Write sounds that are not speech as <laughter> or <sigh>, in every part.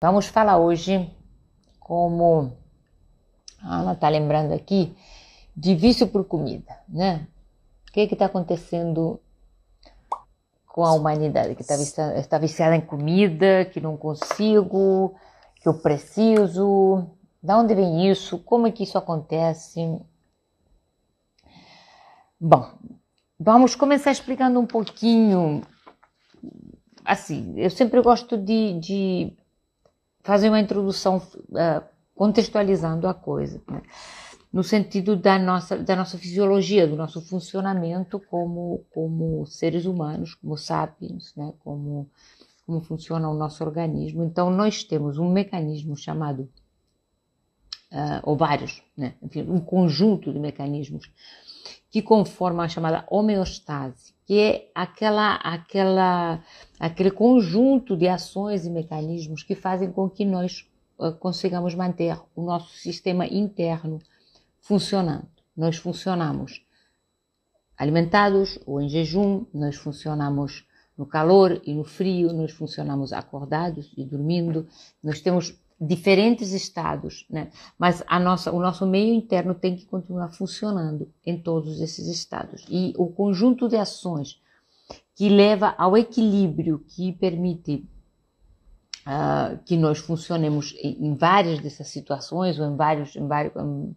Vamos falar hoje, como a Ana está lembrando aqui, de vício por comida, né? O que é está acontecendo com a humanidade? Que está viciada, está viciada em comida, que não consigo, que eu preciso. Da onde vem isso? Como é que isso acontece? Bom, vamos começar explicando um pouquinho. Assim, eu sempre gosto de, de fazem uma introdução uh, contextualizando a coisa, né? no sentido da nossa, da nossa fisiologia, do nosso funcionamento como, como seres humanos, como sapiens, né? como, como funciona o nosso organismo. Então, nós temos um mecanismo chamado uh, ah, ou vários, né? Enfim, um conjunto de mecanismos que conformam a chamada homeostase, que é aquela, aquela aquele conjunto de ações e mecanismos que fazem com que nós eh, consigamos manter o nosso sistema interno funcionando. Nós funcionamos alimentados ou em jejum, nós funcionamos no calor e no frio, nós funcionamos acordados e dormindo, nós temos diferentes estados, né? Mas a nossa, o nosso meio interno tem que continuar funcionando em todos esses estados. E o conjunto de ações que leva ao equilíbrio, que permite uh, que nós funcionemos em, várias dessas situações ou em vários, em vários um,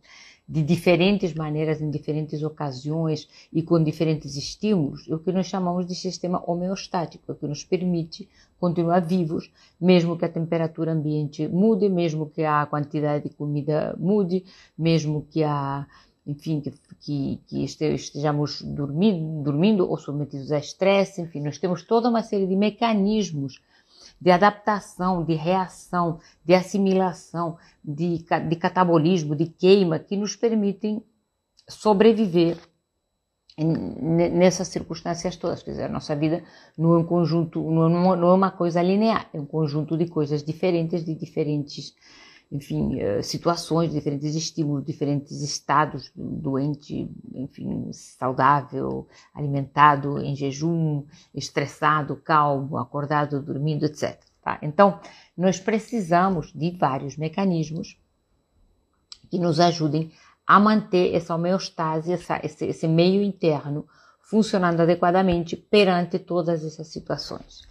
de diferentes maneiras, em diferentes ocasiões e com diferentes estímulos, é o que nós chamamos de sistema homeostático, que nos permite continuar vivos, mesmo que a temperatura ambiente mude, mesmo que a quantidade de comida mude, mesmo que a enfim, que, que, que estejamos dormindo, dormindo ou submetidos a estresse, enfim, nós temos toda uma série de mecanismos de adaptação, de reação, de assimilação, de, de catabolismo, de queima, que nos permitem sobreviver nessas circunstâncias todas. Quer dizer, a nossa vida não é um conjunto, não é uma é coisa linear, é um conjunto de coisas diferentes, de diferentes enfim, eh, situações, diferentes estímulos, diferentes estados, doente, enfim, saudável, alimentado, em jejum, estressado, calmo, acordado, dormindo, etc. Tá? Então, nós precisamos de vários mecanismos que nos ajudem a manter essa homeostase, essa, esse, esse meio interno funcionando adequadamente perante todas essas situações.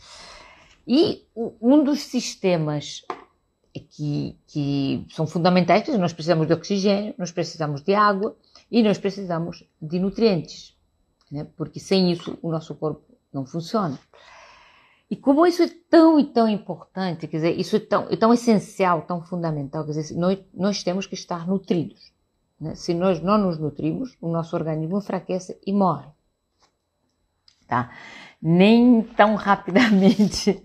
E um dos sistemas que, que são fundamentais, dizer, nós precisamos de oxigênio, nós precisamos de água e nós precisamos de nutrientes, né? porque sem isso o nosso corpo não funciona. E como isso é tão e tão importante, quer dizer, isso é tão, é tão essencial, tão fundamental, quer dizer, nós, nós temos que estar nutridos. Né? Se nós não nos nutrimos, o nosso organismo enfraquece e morre. Tá? Nem tão rapidamente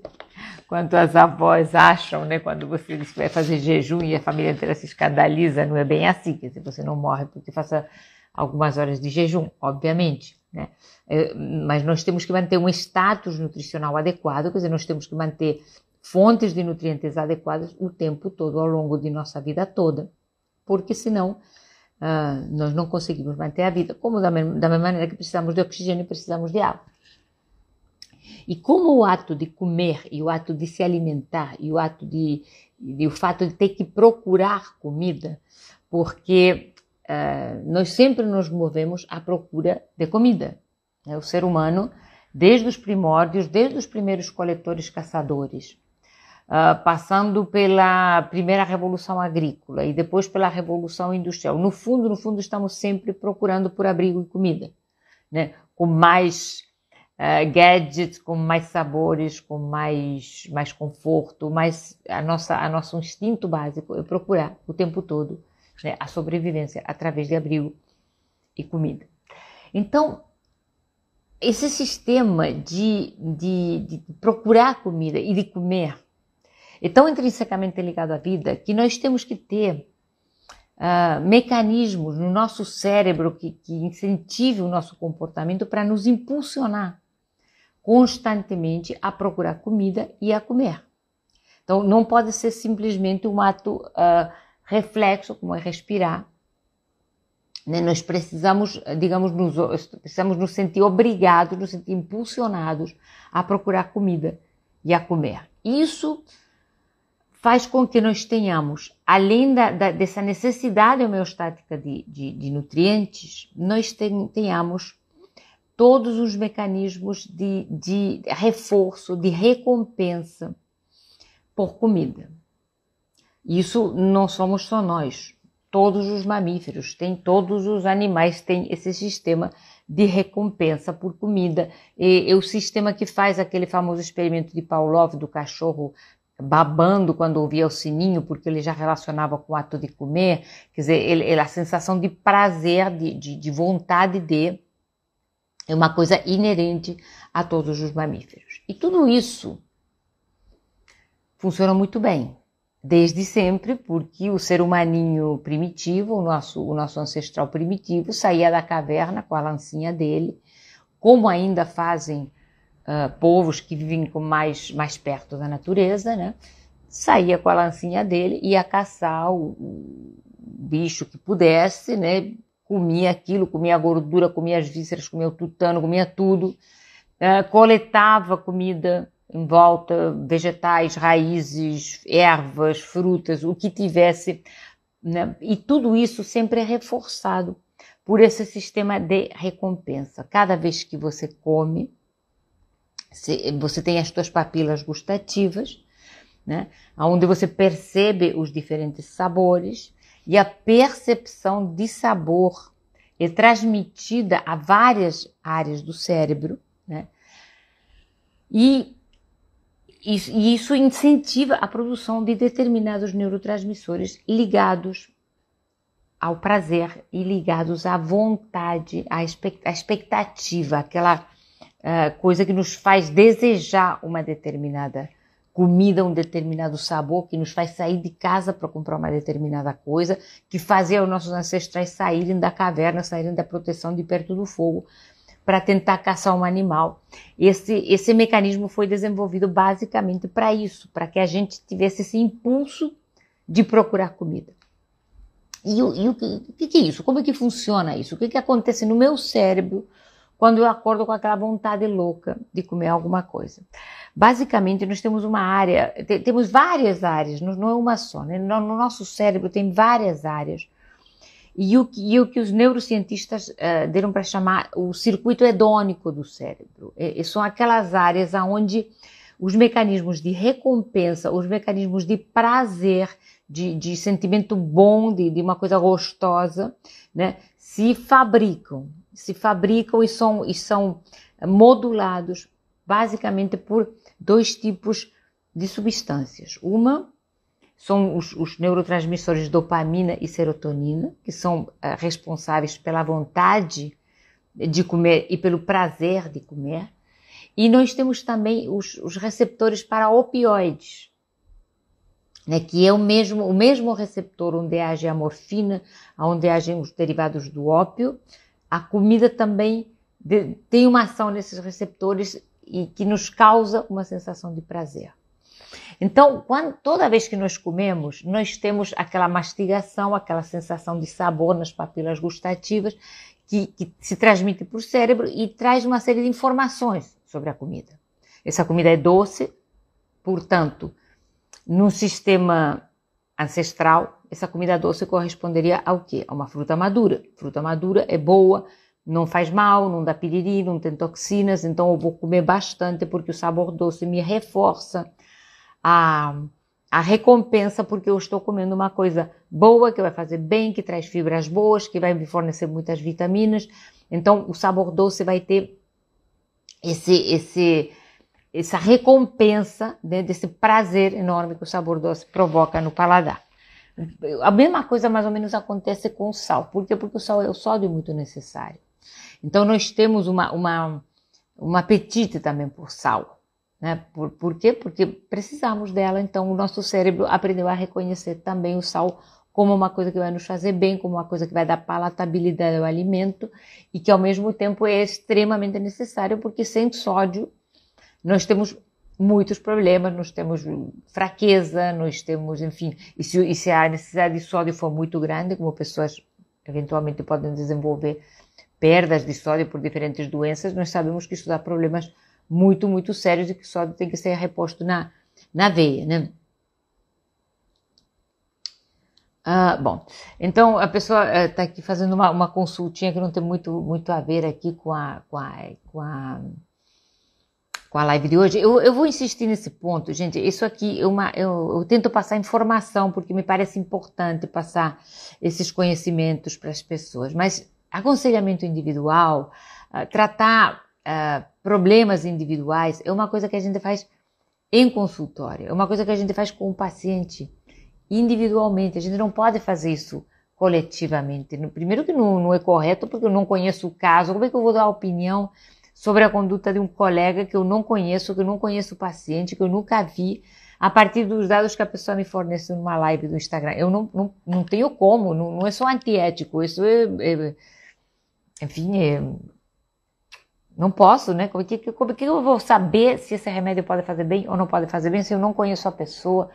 quanto as avós acham, né? Quando você vai fazer jejum e a família inteira se escandaliza, não é bem assim, dizer, você não morre porque faça algumas horas de jejum, obviamente, né? É, mas nós temos que manter um status nutricional adequado, quer dizer, nós temos que manter fontes de nutrientes adequadas o tempo todo, ao longo de nossa vida toda, porque senão uh, nós não conseguimos manter a vida, como da, da mesma maneira que precisamos de oxigênio, precisamos de água. E como o ato de comer e o ato de se alimentar e o ato de, de o fato de ter que procurar comida, porque uh, nós sempre nos movemos à procura de comida. Né? O ser humano, desde os primórdios, desde os primeiros coletores caçadores, uh, passando pela primeira revolução agrícola e depois pela revolução industrial, no fundo, no fundo, estamos sempre procurando por abrigo e comida, né? com mais uh, gadgets com mais sabores, com mais, mais conforto, mais a nossa, a nosso instinto básico é procurar o tempo todo né, a sobrevivência através de abrigo e comida. Então, esse sistema de, de, de procurar comida e de comer é tão intrinsecamente ligado à vida que nós temos que ter Uh, mecanismos no nosso cérebro que, que incentive o nosso comportamento para nos impulsionar constantemente a procurar comida e a comer. Então, não pode ser simplesmente um ato uh, reflexo, como é respirar. Né? Nós precisamos, digamos, nos, precisamos nos sentir obrigados, nos sentir impulsionados a procurar comida e a comer. Isso faz com que nós tenhamos, além da, da, dessa necessidade homeostática de, de, de nutrientes, nós tenhamos todos os mecanismos de, de reforço, de recompensa por comida. Isso não somos só nós, todos os mamíferos têm, todos os animais têm esse sistema de recompensa por comida. E, e o sistema que faz aquele famoso experimento de Pavlov do cachorro babando quando ouvia o sininho, porque ele já relacionava com o ato de comer, quer dizer, ele, ele a sensação de prazer, de, de, de vontade de é uma coisa inerente a todos os mamíferos. E tudo isso funciona muito bem, desde sempre, porque o ser humaninho primitivo, o nosso, o nosso ancestral primitivo, saía da caverna com a lancinha dele, como ainda fazem uh, povos que vivem mais, mais perto da natureza, né? saía com a lancinha dele e ia caçar o, o bicho que pudesse, né? comia aquilo, comia a gordura, comia as vísceras, comia o tutano, comia tudo. Uh, coletava comida em volta, vegetais, raízes, ervas, frutas, o que tivesse. Né? E tudo isso sempre é reforçado por esse sistema de recompensa. Cada vez que você come, você tem as suas papilas gustativas, né? onde você percebe os diferentes sabores e a percepção de sabor é transmitida a várias áreas do cérebro, né? E isso incentiva a produção de determinados neurotransmissores ligados ao prazer e ligados à vontade, à expectativa, aquela eh, coisa que nos faz desejar uma determinada coisa comida, um determinado sabor que nos faz sair de casa para comprar uma determinada coisa, que fazia os nossos ancestrais saírem da caverna, saírem da proteção de perto do fogo para tentar caçar um animal. Esse, esse mecanismo foi desenvolvido basicamente para isso, para que a gente tivesse esse impulso de procurar comida. E, e o que, que, é isso? Como é que funciona isso? O que, que acontece no meu cérebro quando eu acordo com aquela vontade louca de comer alguma coisa? Basicamente, nós temos uma área, temos várias áreas, não é uma só. Né? No, nosso cérebro tem várias áreas. E o que, e o que os neurocientistas uh, deram para chamar o circuito hedônico do cérebro. E, é, é, são aquelas áreas onde os mecanismos de recompensa, os mecanismos de prazer, de, de sentimento bom, de, de, uma coisa gostosa, né, se fabricam, se fabricam e são, e são modulados basicamente por dois tipos de substâncias. Uma são os, os neurotransmissores dopamina e serotonina, que são eh, responsáveis pela vontade de comer e pelo prazer de comer. E nós temos também os, os receptores para opioides, né, que é o mesmo, o mesmo receptor onde age a morfina, onde agem os derivados do ópio. A comida também de, tem uma ação nesses receptores e que nos causa uma sensação de prazer. Então, quando, toda vez que nós comemos, nós temos aquela mastigação, aquela sensação de sabor nas papilas gustativas que, que se transmite para o cérebro e traz uma série de informações sobre a comida. Essa comida é doce, portanto, num sistema ancestral, essa comida doce corresponderia ao quê? A uma fruta madura. Fruta madura é boa, não faz mal, não dá piriri, não tem toxinas, então eu vou comer bastante porque o sabor doce me reforça a, a recompensa porque eu estou comendo uma coisa boa, que vai fazer bem, que traz fibras boas, que vai me fornecer muitas vitaminas. Então o sabor doce vai ter esse, esse, essa recompensa né, desse prazer enorme que o sabor doce provoca no paladar. A mesma coisa mais ou menos acontece com o sal. Por quê? Porque o sal é o sódio muito necessário. Então nós temos uma, uma, um apetite também por sal. Né? Por, por quê? Porque precisamos dela, então o nosso cérebro aprendeu a reconhecer também o sal como uma coisa que vai nos fazer bem, como uma coisa que vai dar palatabilidade ao alimento e que ao mesmo tempo é extremamente necessário porque sem sódio nós temos muitos problemas, nós temos fraqueza, nós temos, enfim, e se, e se a necessidade de sódio for muito grande, como pessoas eventualmente podem desenvolver perdas de sódio por diferentes doenças, nós sabemos que isso dá problemas muito, muito sérios e que o sódio tem que ser reposto na, na veia, né? Ah, bom, então a pessoa está eh, aqui fazendo uma, uma consultinha que não tem muito, muito a ver aqui com a, com a, com a, com a live de hoje. Eu, eu vou insistir nesse ponto, gente. Isso aqui é uma, eu, eu tento passar informação porque me parece importante passar esses conhecimentos para as pessoas, mas aconselhamento individual, uh, tratar uh, problemas individuais é uma coisa que a gente faz em consultório, é uma coisa que a gente faz com o paciente individualmente. A gente não pode fazer isso coletivamente. Primeiro que não, não é correto porque eu não conheço o caso. Como é que eu vou dar opinião sobre a conduta de um colega que eu não conheço, que eu não conheço o paciente, que eu nunca vi, a partir dos dados que a pessoa me forneceu numa live do Instagram. Eu não, não, não tenho como, não, não é só antiético, isso é, é, enfim, é, não posso, né? Como é que, como é que eu vou saber se esse remédio pode fazer bem ou não pode fazer bem se eu não conheço a pessoa,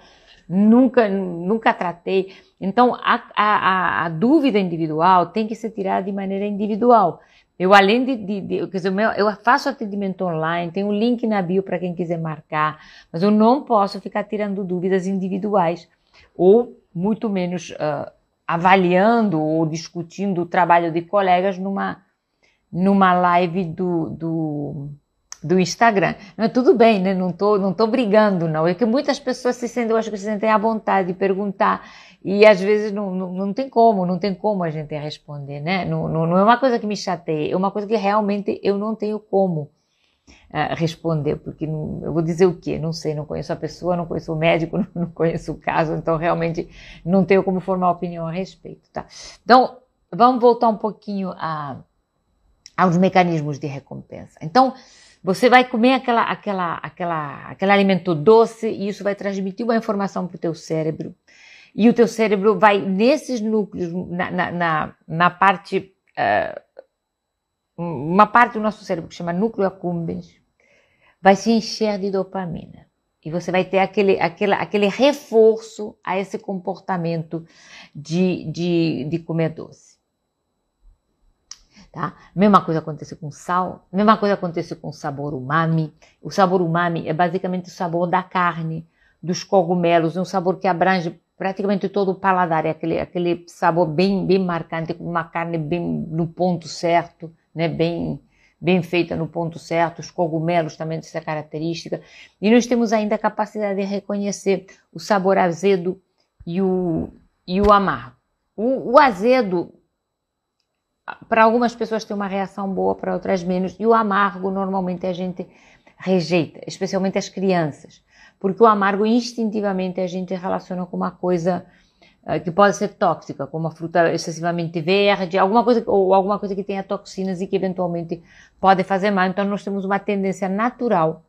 nunca, nunca tratei? Então, a, a, a dúvida individual tem que ser tirada de maneira individual. Eu, além de, de, de quer dizer, eu faço atendimento online, tem um link na bio para quem quiser marcar, mas eu não posso ficar tirando dúvidas individuais ou muito menos uh, avaliando ou discutindo o trabalho de colegas numa, numa live do, do, do Instagram. tudo bem, né? não estou não tô brigando, não. É que muitas pessoas se sentem, eu acho que se sentem à vontade de perguntar. E às vezes não, não, não tem como, não tem como a gente responder, né? Não, não, não é uma coisa que me chateia, é uma coisa que realmente eu não tenho como responder, porque não, eu vou dizer o quê? Não sei, não conheço a pessoa, não conheço o médico, <laughs> não, não conheço o caso, então realmente não tenho como formar opinião a respeito, tá? Então, vamos voltar um pouquinho a, aos mecanismos de recompensa. Então, você vai comer aquela, aquela, aquela, aquele alimento doce e isso vai transmitir uma informação para o teu cérebro. E o teu cérebro vai nesses núcleos, na, na, na, na parte uh, uma parte do nosso cérebro que chama núcleo accumbens vai se encher de dopamina. E você vai ter aquele, aquele, aquele reforço a esse comportamento de, de, de comer doce. Tá? Mesma coisa acontece com sal, mesma coisa acontece com o sabor umami. O sabor umami é basicamente o sabor da carne, dos cogumelos, um sabor que abrange praticamente todo o paladar, é aquele, aquele sabor bem, bem marcante, com uma carne bem no ponto certo, né, bem, bem feita no ponto certo, os cogumelos também dessa característica. E nós temos ainda a capacidade de reconhecer o sabor azedo e o, e o amargo. O, o azedo, para algumas pessoas tem uma reação boa, para outras menos, e o amargo normalmente a gente rejeita, especialmente as crianças, porque o amargo instintivamente a gente relaciona com uma coisa eh, que pode ser tóxica, como uma fruta excessivamente verde, alguma coisa ou alguma coisa que tenha toxinas e que eventualmente pode fazer mal. Então nós temos uma tendência natural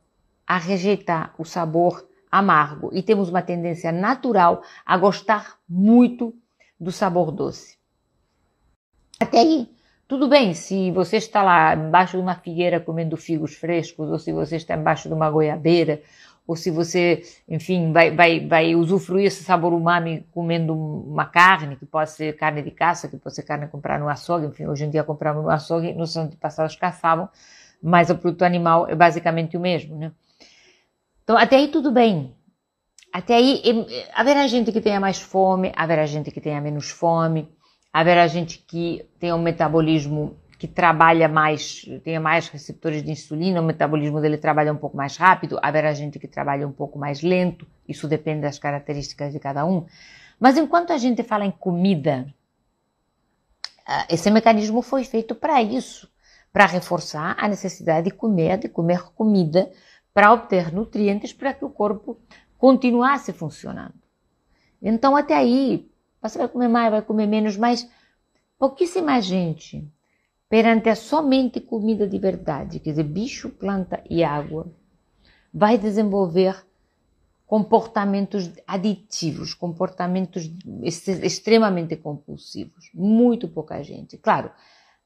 a rejeitar o sabor amargo e temos uma tendência natural a gostar muito do sabor doce. Até aí, tudo bem se você está lá embaixo de uma figueira comendo figos frescos ou se você está embaixo de uma goiabeira ou se você, enfim, vai, vai, vai usufruir esse sabor umami comendo uma carne, que pode ser carne de caça, que pode ser carne comprada no açougue, enfim, hoje em dia compramos no açougue, nos antepassados caçavam, mas o produto animal é basicamente o mesmo, né? Então, até aí tudo bem. Até aí, haverá gente que tenha mais fome, haverá gente que tenha menos fome, haverá gente que tenha um metabolismo que trabalha mais, tenha mais receptores de insulina, o metabolismo dele trabalha um pouco mais rápido, haverá gente que trabalha um pouco mais lento, isso depende das características de cada um. Mas enquanto a gente fala em comida, ah, esse mecanismo foi feito para isso, para reforçar a necessidade de comer, de comer comida, para obter nutrientes para que o corpo continuasse funcionando. Então, até aí, você vai comer mais, vai comer menos, mas pouquíssima gente perante a somente comida de verdade, quer dizer, bicho, planta e água, vai desenvolver comportamentos aditivos, comportamentos extremamente compulsivos. Muito pouca gente. Claro,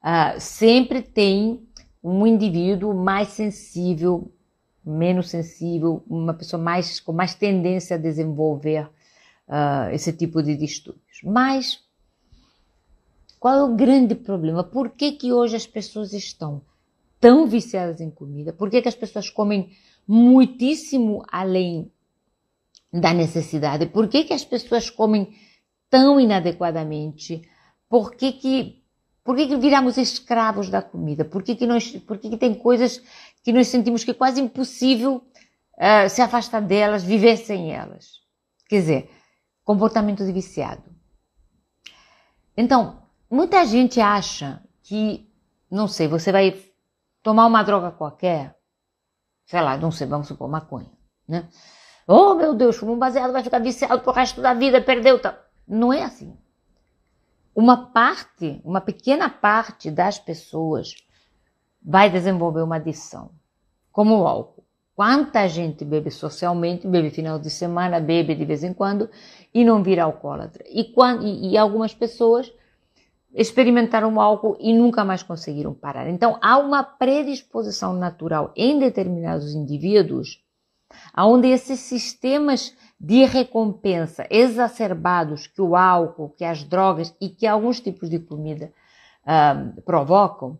uh, sempre tem um indivíduo mais sensível, menos sensível, uma pessoa mais com mais tendência a desenvolver uh, esse tipo de distúrbios. Mas qual é o grande problema? Por que, que hoje as pessoas estão tão viciadas em comida? Por que, que as pessoas comem muitíssimo além da necessidade? Por que, que as pessoas comem tão inadequadamente? Por que, que, por que, que viramos escravos da comida? Por que, que, nós, por que, que tem coisas que nós sentimos que é quase impossível uh, se afastar delas, viver sem elas? Quer dizer, comportamento de viciado. Então, Muita gente acha que, não sei, você vai tomar uma droga qualquer, sei lá, não sei, vamos supor, maconha, né? Oh, meu Deus, fumo baseado, vai ficar viciado pro resto da vida, perdeu. Tá? Não é assim. Uma parte, uma pequena parte das pessoas vai desenvolver uma adição, como o álcool. Quanta gente bebe socialmente, bebe final de semana, bebe de vez em quando e não vira alcoólatra. E, quando, e, e algumas pessoas experimentaram o álcool e nunca mais conseguiram parar. Então há uma predisposição natural em determinados indivíduos, onde esses sistemas de recompensa exacerbados que o álcool, que as drogas e que alguns tipos de comida ah, provocam,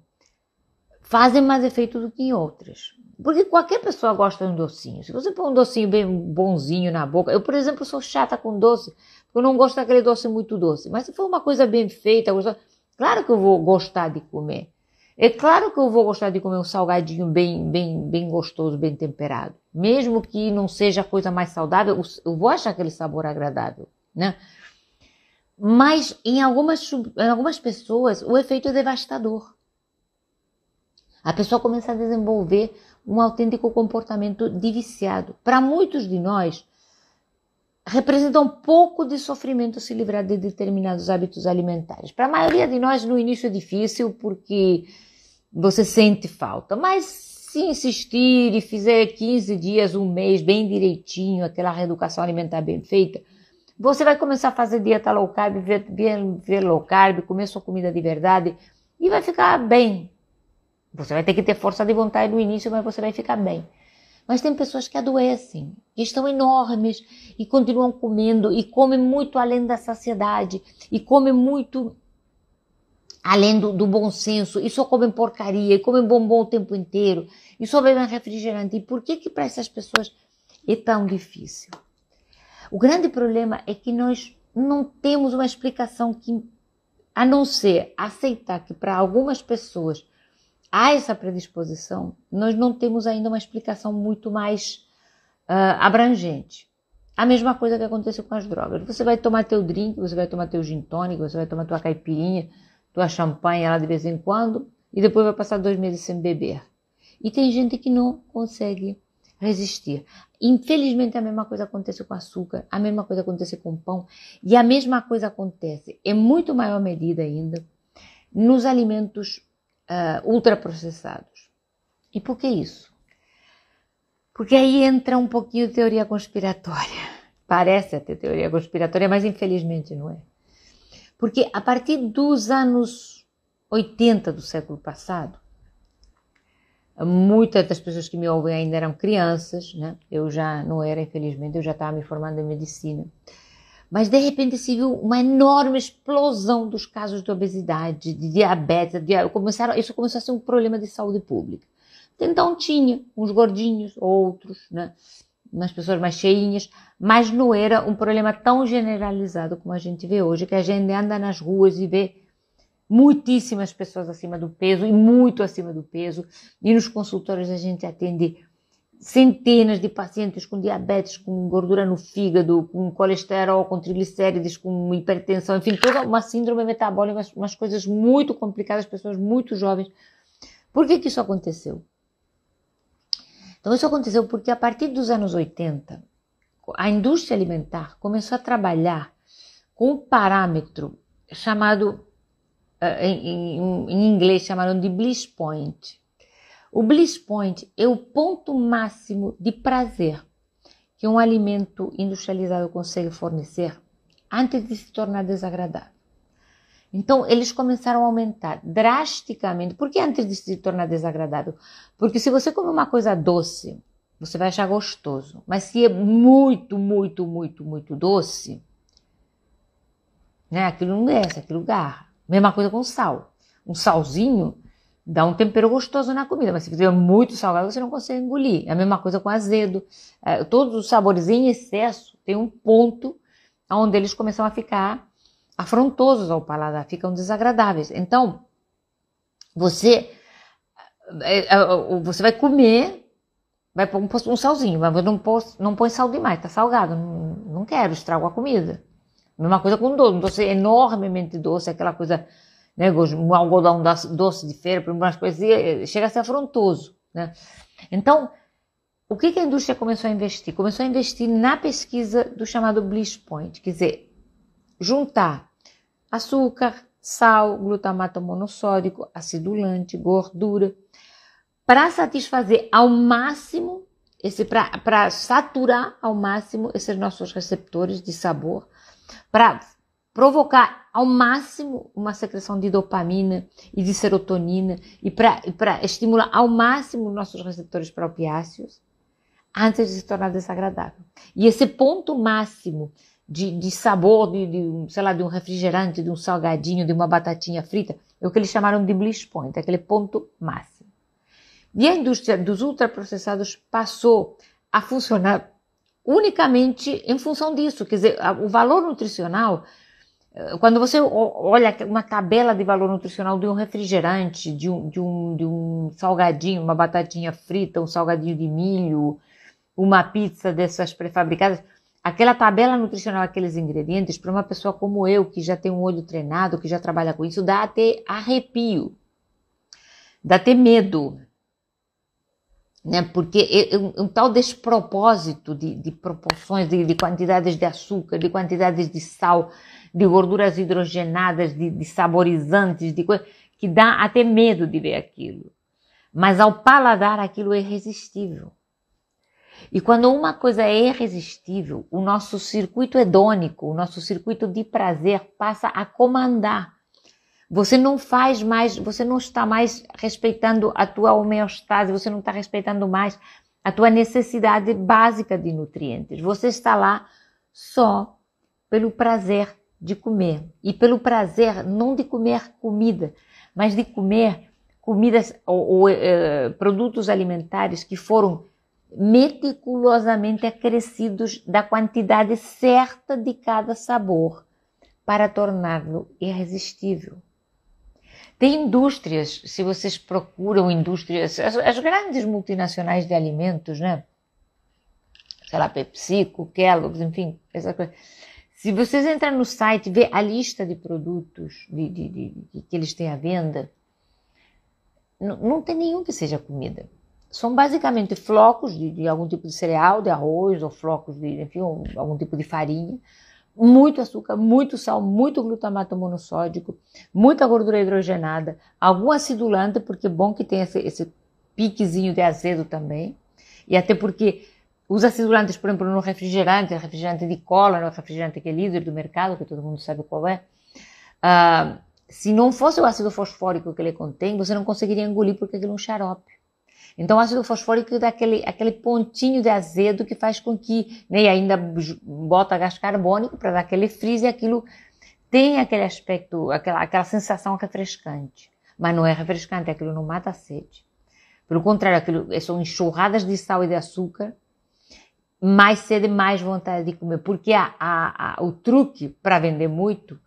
fazem mais efeito do que em outras. Porque qualquer pessoa gosta de um docinho. Se você põe um docinho bem bonzinho na boca, eu, por exemplo, sou chata com doce, eu não gosto daquele doce muito doce. Mas se for uma coisa bem feita, gostosa, claro que eu vou gostar de comer. É claro que eu vou gostar de comer um salgadinho bem, bem, bem gostoso, bem temperado. Mesmo que não seja a coisa mais saudável, eu vou achar aquele sabor agradável, né? Mas em algumas, em algumas pessoas o efeito é devastador. A pessoa começa a desenvolver um autêntico comportamento de viciado. Para muitos de nós, representa um pouco de sofrimento se livrar de determinados hábitos alimentares. Para a maioria de nós, no início é difícil porque você sente falta, mas se insistir e fizer 15 dias, um mês, bem direitinho, aquela reeducação alimentar bem feita, você vai começar a fazer dieta low carb, ver, ver low carb, comer sua comida de verdade e vai ficar bem. Você vai ter que ter força de vontade no início, mas você vai ficar bem. Mas tem pessoas que adoecem, que estão enormes e continuam comendo e comem muito além da saciedade e comem muito além do, do bom senso e só comem porcaria e comem bombom o tempo inteiro e só bebem refrigerante. E por que que para essas pessoas é tão difícil? O grande problema é que nós não temos uma explicação que a não ser aceitar que para algumas pessoas há essa predisposição, nós não temos ainda uma explicação muito mais uh, abrangente. A mesma coisa que aconteceu com as drogas. Você vai tomar teu drink, você vai tomar teu gin tônico, você vai tomar tua caipirinha, tua champanhe lá de vez em quando, e depois vai passar dois meses sem beber. E tem gente que não consegue resistir. Infelizmente, a mesma coisa acontece com açúcar, a mesma coisa acontece com pão, e a mesma coisa acontece, em muito maior medida ainda, nos alimentos uh, ultraprocessados. E por que isso? Porque aí entra um pouquinho de teoria conspiratória. <laughs> Parece até teoria conspiratória, mas infelizmente não é. Porque a partir dos anos 80 do século passado, muitas das pessoas que me ouvem ainda eram crianças, né? Eu já não era, infelizmente, eu já estava me formando em medicina mas de repente se assim, viu uma enorme explosão dos casos de obesidade, de diabetes, de, começaram, isso começou a ser um problema de saúde pública. Então tinha uns gordinhos, outros, né? umas pessoas mais cheinhas, mas não era um problema tão generalizado como a gente vê hoje, que a gente anda nas ruas e vê muitíssimas pessoas acima do peso e muito acima do peso, e nos consultórios a gente atende centenas de pacientes com diabetes, com gordura no fígado, com colesterol, com triglicérides, com hipertensão, enfim, toda uma síndrome metabólica, umas coisas muito complicadas, pessoas muito jovens. Por que, que isso aconteceu? Então, isso aconteceu porque a partir dos anos 80, a indústria alimentar começou a trabalhar com um parâmetro chamado, eh, em, inglês, chamaram de bliss point o bliss point é o ponto máximo de prazer que um alimento industrializado consegue fornecer antes de se tornar desagradável. Então, eles começaram a aumentar drasticamente. Por que antes de se tornar desagradável? Porque se você comer uma coisa doce, você vai achar gostoso. Mas se é muito, muito, muito, muito doce, né? Aquilo não desce, aquilo garra. Mesma coisa com sal. Um salzinho dá um tempero gostoso na comida, mas se fizer muito salgado, você não consegue engolir. É a mesma coisa com azedo. É, todos os sabores em excesso têm um ponto onde eles começam a ficar afrontosos ao paladar, ficam desagradáveis. Então, você é, é, você vai comer, vai pôr um, um salzinho, mas não, não põe sal demais, tá salgado, não, não quero, estrago a comida. Mesma coisa com doce, um doce enormemente doce, aquela coisa né? um algodão doce de feira, para umas coisas, eh, chega a ser afrontoso. Né? Então, o que, é que a indústria começou a investir? Começou a investir na pesquisa do chamado Bliss Point, quer dizer, juntar açúcar, sal, glutamato monossódico, acidulante, gordura, para satisfazer ao máximo, esse para saturar ao máximo esses nossos receptores de sabor, para provocar ao máximo uma secreção de dopamina e de serotonina e para estimular ao máximo nossos receptores propiáceos antes de se tornar desagradável. E esse ponto máximo de, de sabor, de, de, sei lá, de um refrigerante, de um salgadinho, de uma batatinha frita, é o que eles chamaram de bliss point, é aquele ponto máximo. E a indústria dos ultraprocessados passou a funcionar unicamente em função disso, quer dizer, o valor nutricional quando você olha uma tabela de valor nutricional de um refrigerante, de um, de um, de um salgadinho, uma batatinha frita, um salgadinho de milho, uma pizza dessas prefabricadas, aquela tabela nutricional, aqueles ingredientes, para uma pessoa como eu, que já tem um olho treinado, que já trabalha com isso, dá até arrepio, dá até medo, né? Porque é, é um, é um tal despropósito de, de proporções, de, de, quantidades de açúcar, de quantidades de sal, de gorduras hidrogenadas, de, de saborizantes, de coisa que dá até medo de ver aquilo. Mas ao paladar aquilo é irresistível. E quando uma coisa é irresistível, o nosso circuito hedônico, é o nosso circuito de prazer passa a comandar. Você não faz mais, você não está mais respeitando a tua homeostase, você não está respeitando mais a tua necessidade básica de nutrientes. Você está lá só pelo prazer de comer e pelo prazer não de comer comida, mas de comer comidas ou, ou eh, produtos alimentares que foram meticulosamente acrescidos da quantidade certa de cada sabor para torná-lo irresistível. Tem indústrias, se vocês procuram indústrias, as, as, grandes multinacionais de alimentos, né? Sei lá, PepsiCo, Kellogg's, enfim, essa coisa se vocês entrarem no site, ver a lista de produtos de, de, de, que eles têm à venda, não, tem nenhum que seja comida. São basicamente flocos de, algum tipo de cereal, de arroz, ou flocos de enfim, um, algum tipo de farinha, muito açúcar, muito sal, muito glutamato monossódico, muita gordura hidrogenada, algum acidulante, porque é bom que tenha esse, esse piquezinho de azedo também, e até porque os acidulantes, por exemplo, no refrigerante, refrigerante de cola, no refrigerante que é líder do mercado, que todo mundo sabe qual é. Ah, se não fosse o ácido fosfórico que ele contém, você não conseguiria engolir porque aquilo é um xarope. Então, o ácido fosfórico dá aquele, aquele pontinho de azedo que faz com que, né, ainda bota gás carbônico para dar aquele freeze e aquilo tem aquele aspecto, aquela, aquela sensação refrescante. Mas não é refrescante, aquilo não mata a sede. Pelo contrário, aquilo são enxurradas de sal e de açúcar mais sede, mais vontade de comer. Porque há, há, há, o truque para vender muito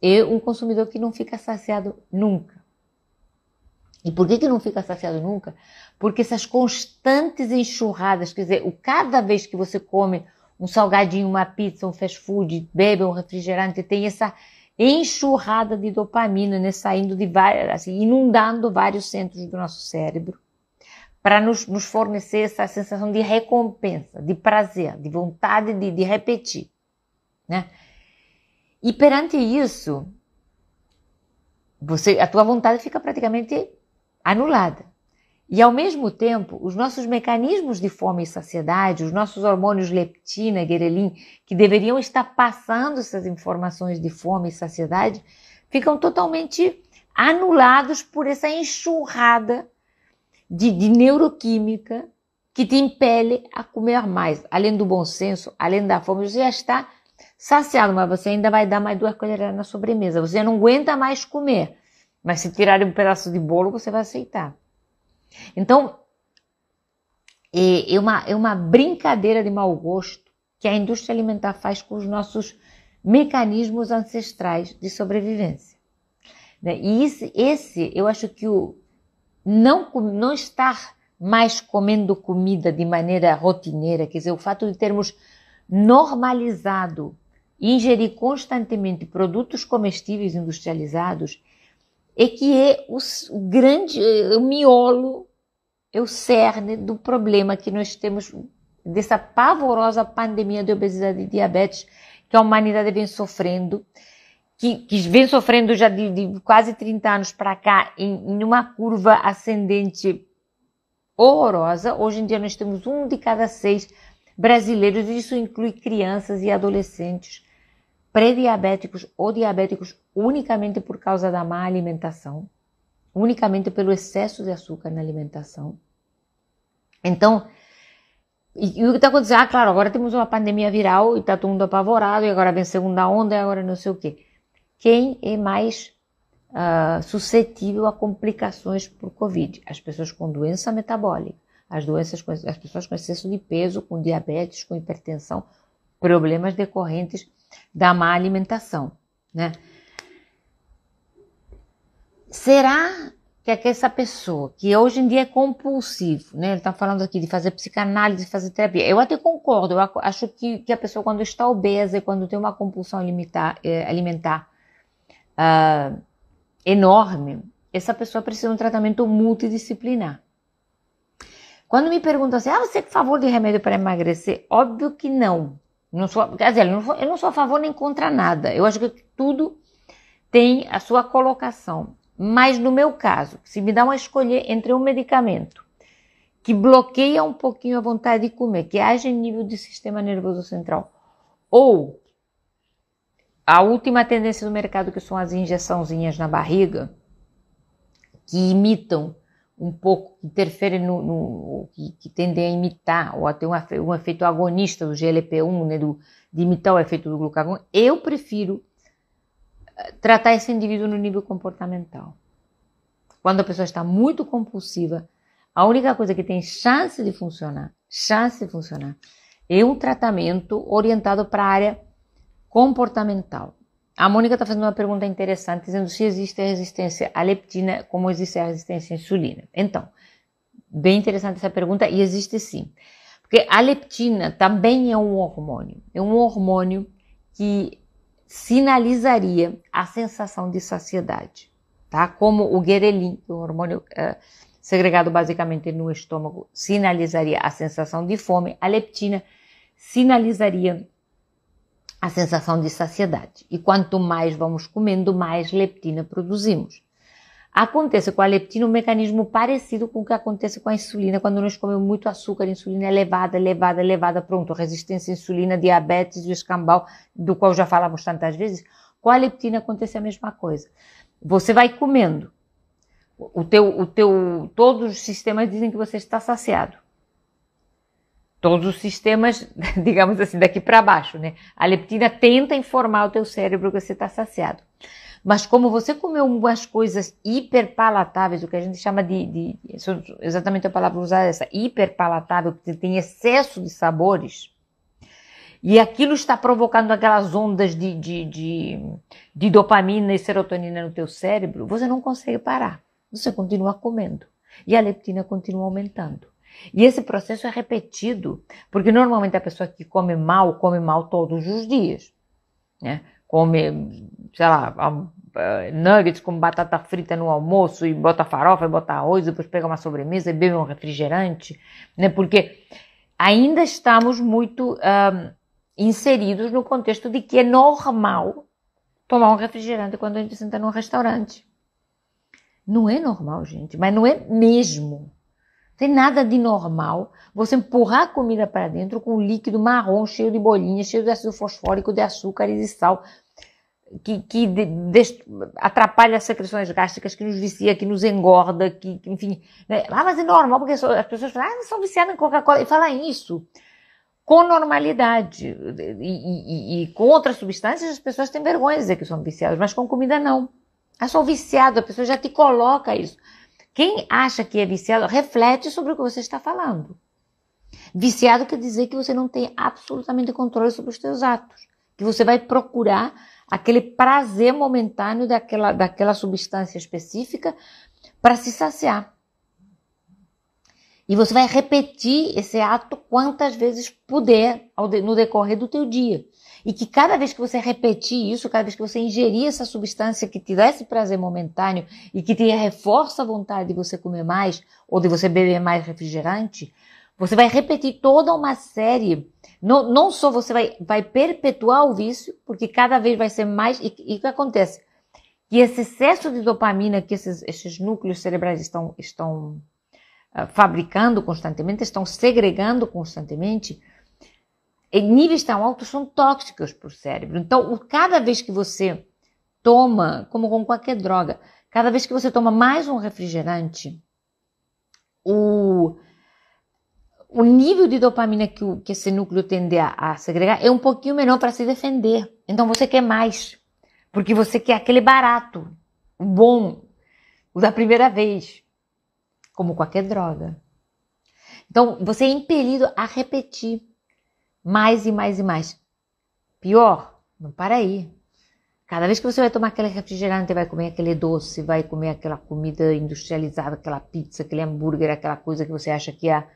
é um consumidor que não fica saciado nunca. E por que, que não fica saciado nunca? Porque essas constantes enxurradas, quer dizer, o, cada vez que você come um salgadinho, uma pizza, um fast food, bebe um refrigerante, tem essa enxurrada de dopamina, né, saindo de várias, assim, inundando vários centros do nosso cérebro para nos, nos, fornecer essa sensação de recompensa, de prazer, de vontade de, de repetir. Né? E perante isso, você, a tua vontade fica praticamente anulada. E ao mesmo tempo, os nossos mecanismos de fome e saciedade, os nossos hormônios leptina, grelin, que deveriam estar passando essas informações de fome e saciedade, ficam totalmente anulados por essa enxurrada de, de neuroquímica que te impele a comer mais. Além do bom senso, além da fome, você já está saciado, mas você ainda vai dar mais duas colheradas na sobremesa. Você não aguenta mais comer, mas se tirarem um pedaço de bolo, você vai aceitar. Então, é, é uma, é uma brincadeira de mau gosto que a indústria alimentar faz com os nossos mecanismos ancestrais de sobrevivência. Né? E esse, esse eu acho que o, não, não estar mais comendo comida de maneira rotineira, quer dizer, o fato de termos normalizado ingerir constantemente produtos comestíveis industrializados é que é o grande o miolo, é o cerne do problema que nós temos dessa pavorosa pandemia de obesidade e diabetes que a humanidade vem sofrendo que, que vem sofrendo já de, de, quase 30 anos para cá em, em uma curva ascendente horrorosa. Hoje em dia nós temos um de cada seis brasileiros, e isso inclui crianças e adolescentes pré-diabéticos ou diabéticos unicamente por causa da má alimentação, unicamente pelo excesso de açúcar na alimentação. Então, e, e o que está acontecendo? Ah, claro, agora temos uma pandemia viral e está todo mundo apavorado, e agora vem segunda onda, e agora não sei o quê quem é mais uh, suscetível a complicações por Covid? As pessoas com doença metabólica, as, doenças, as pessoas com excesso de peso, com diabetes, com hipertensão, problemas decorrentes da má alimentação, né? Será que é essa pessoa, que hoje em dia é compulsivo, né? Ele está falando aqui de fazer psicanálise, fazer terapia. Eu até concordo, eu acho que, que a pessoa quando está obesa e quando tem uma compulsão alimentar eh, ah, enorme, essa pessoa precisa de um tratamento multidisciplinar. Quando me perguntam assim, ah, você é a favor de remédio para emagrecer? Óbvio que não. não sou, quer dizer, eu não, sou, eu não sou a favor nem contra nada. Eu acho que tudo tem a sua colocação. Mas no meu caso, se me dá uma escolher entre um medicamento que bloqueia um pouquinho a vontade de comer, que age em nível de sistema nervoso central, ou a última tendência do mercado, que são as injeçãozinhas na barriga, que imitam um pouco, que interferem no, no que, que, tendem a imitar, ou a ter um, um efeito agonista do GLP-1, né, do, de imitar o efeito do glucagon, eu prefiro eh, tratar esse indivíduo no nível comportamental. Quando a pessoa está muito compulsiva, a única coisa que tem chance de funcionar, chance de funcionar, é um tratamento orientado para a área comportamental. A Mônica está fazendo uma pergunta interessante, dizendo se existe a resistência à leptina como existe a resistência à insulina. Então, bem interessante essa pergunta e existe sim. Porque a leptina também é um hormônio. É um hormônio que sinalizaria a sensação de saciedade, tá? Como o gerelin, que é um hormônio é, segregado basicamente no estômago, sinalizaria a sensação de fome, a leptina sinalizaria a sensação de saciedade. E quanto mais vamos comendo, mais leptina produzimos. Acontece com a leptina um mecanismo parecido com o que acontece com a insulina. Quando nós comemos muito açúcar, a insulina é elevada, elevada, elevada, pronto. Resistência à insulina, diabetes, o escambau, do qual já falamos tantas vezes. Com a leptina acontece a mesma coisa. Você vai comendo. O teu, o teu, todos os sistemas dizem que você está saciado todos os sistemas, <laughs> digamos assim, daqui para baixo, né? A leptina tenta informar o teu cérebro que você está saciado. Mas como você comeu algumas coisas hiperpalatáveis, o que a gente chama de, de é exatamente a palavra usada essa, hiperpalatável, porque tem excesso de sabores, e aquilo está provocando aquelas ondas de, de, de, de dopamina e serotonina no teu cérebro, você não consegue parar. Você continua comendo. E a leptina continua aumentando. E esse processo é repetido, porque normalmente a pessoa que come mal, come mal todos os dias, né? Come, sei lá, nuggets com batata frita no almoço e bota farofa, e bota arroz, e depois pega uma sobremesa e bebe um refrigerante, né? Porque ainda estamos muito um, inseridos no contexto de que é normal tomar um refrigerante quando a gente senta num restaurante. Não é normal, gente, mas não é mesmo. Tem nada de normal você empurrar a comida para dentro com um líquido marrom, cheio de bolinhas, cheio de ácido fosfórico, de açúcares e sal, que, que de, de, atrapalha as secreções gástricas, que nos vicia, que nos engorda, que, que enfim. Né? Ah, mas é normal, porque as pessoas falam, ah, são viciadas em Coca-Cola. E fala isso com normalidade. E, e, e, com outras substâncias, as pessoas têm vergonha de dizer que são viciadas, mas com comida não. Ah, sou viciado, a pessoa já te coloca isso. Quem acha que é viciado, reflete sobre o que você está falando. Viciado quer dizer que você não tem absolutamente controle sobre os seus atos, que você vai procurar aquele prazer momentâneo daquela, daquela substância específica para se saciar. E você vai repetir esse ato quantas vezes puder no decorrer do teu dia. E que cada vez que você repetir isso, cada vez que você ingerir essa substância que te dá esse prazer momentâneo e que te reforça a vontade de você comer mais ou de você beber mais refrigerante, você vai repetir toda uma série. Não, não só você vai, vai perpetuar o vício, porque cada vez vai ser mais. E, e o que acontece? Que esse excesso de dopamina que esses, esses núcleos cerebrais estão, estão ah, fabricando constantemente, estão segregando constantemente, níveis tão altos são tóxicos para o cérebro. Então, cada vez que você toma, como com qualquer droga, cada vez que você toma mais um refrigerante, o, o nível de dopamina que, o, que esse núcleo tende a, a segregar é um pouquinho menor para se defender. Então, você quer mais, porque você quer aquele barato, o bom, o da primeira vez, como qualquer droga. Então, você é impelido a repetir mais e mais e mais. Pior, não para aí. Cada vez que você vai tomar aquele refrigerante, vai comer aquele doce, vai comer aquela comida industrializada, aquela pizza, aquele hambúrguer, aquela coisa que você acha que é a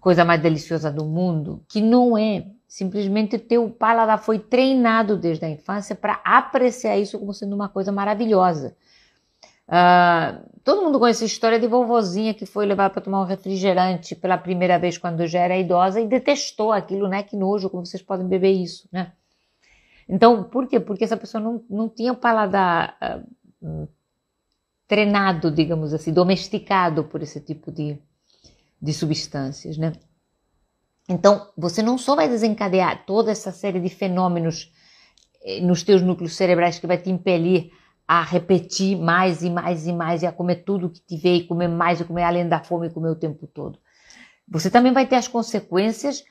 coisa mais deliciosa do mundo, que não é. Simplesmente teu paladar foi treinado desde a infância para apreciar isso como sendo uma coisa maravilhosa. Ah, todo mundo conhece a história de vovozinha que foi levada para tomar um refrigerante pela primeira vez quando já era idosa e detestou aquilo, né? Que nojo, como vocês podem beber isso, né? Então, por quê? Porque essa pessoa não, não tinha o paladar uh, treinado, digamos assim, domesticado por esse tipo de, de substâncias, né? Então, você não só vai desencadear toda essa série de fenômenos eh, nos teus núcleos cerebrais que vai te impelir a repetir mais e mais e mais e a comer tudo que tiver e comer mais e comer além da fome e comer o tempo todo. Você também vai ter as consequências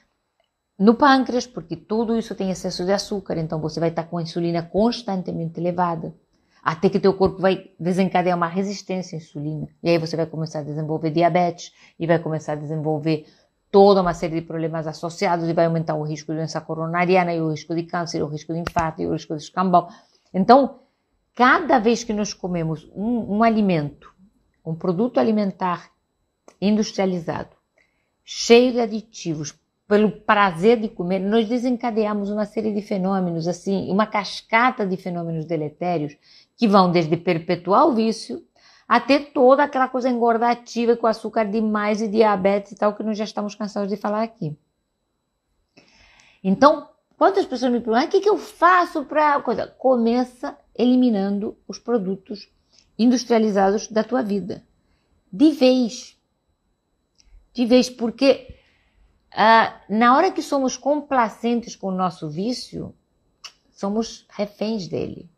no pâncreas, porque tudo isso tem excesso de açúcar, então você vai estar com a insulina constantemente elevada, até que teu corpo vai desencadear uma resistência à insulina. E aí você vai começar a desenvolver diabetes e vai começar a desenvolver toda uma série de problemas associados e vai aumentar o risco de doença coronariana e o risco de câncer, o risco de infarto e o risco de escambau. Então, Cada vez que nós comemos um, um alimento, um produto alimentar industrializado, cheio de aditivos, pelo prazer de comer, nós desencadeamos uma série de fenômenos, assim, uma cascata de fenômenos deletérios que vão desde perpetuar o vício até toda aquela coisa engordativa com açúcar demais e diabetes e tal que nós já estamos cansados de falar aqui. Então, quantas pessoas me perguntam, ah, o que, que eu faço para Começa eliminando os produtos industrializados da tua vida. De vez. De vez, porque ah, na hora que somos complacentes com o nosso vício, somos reféns dele.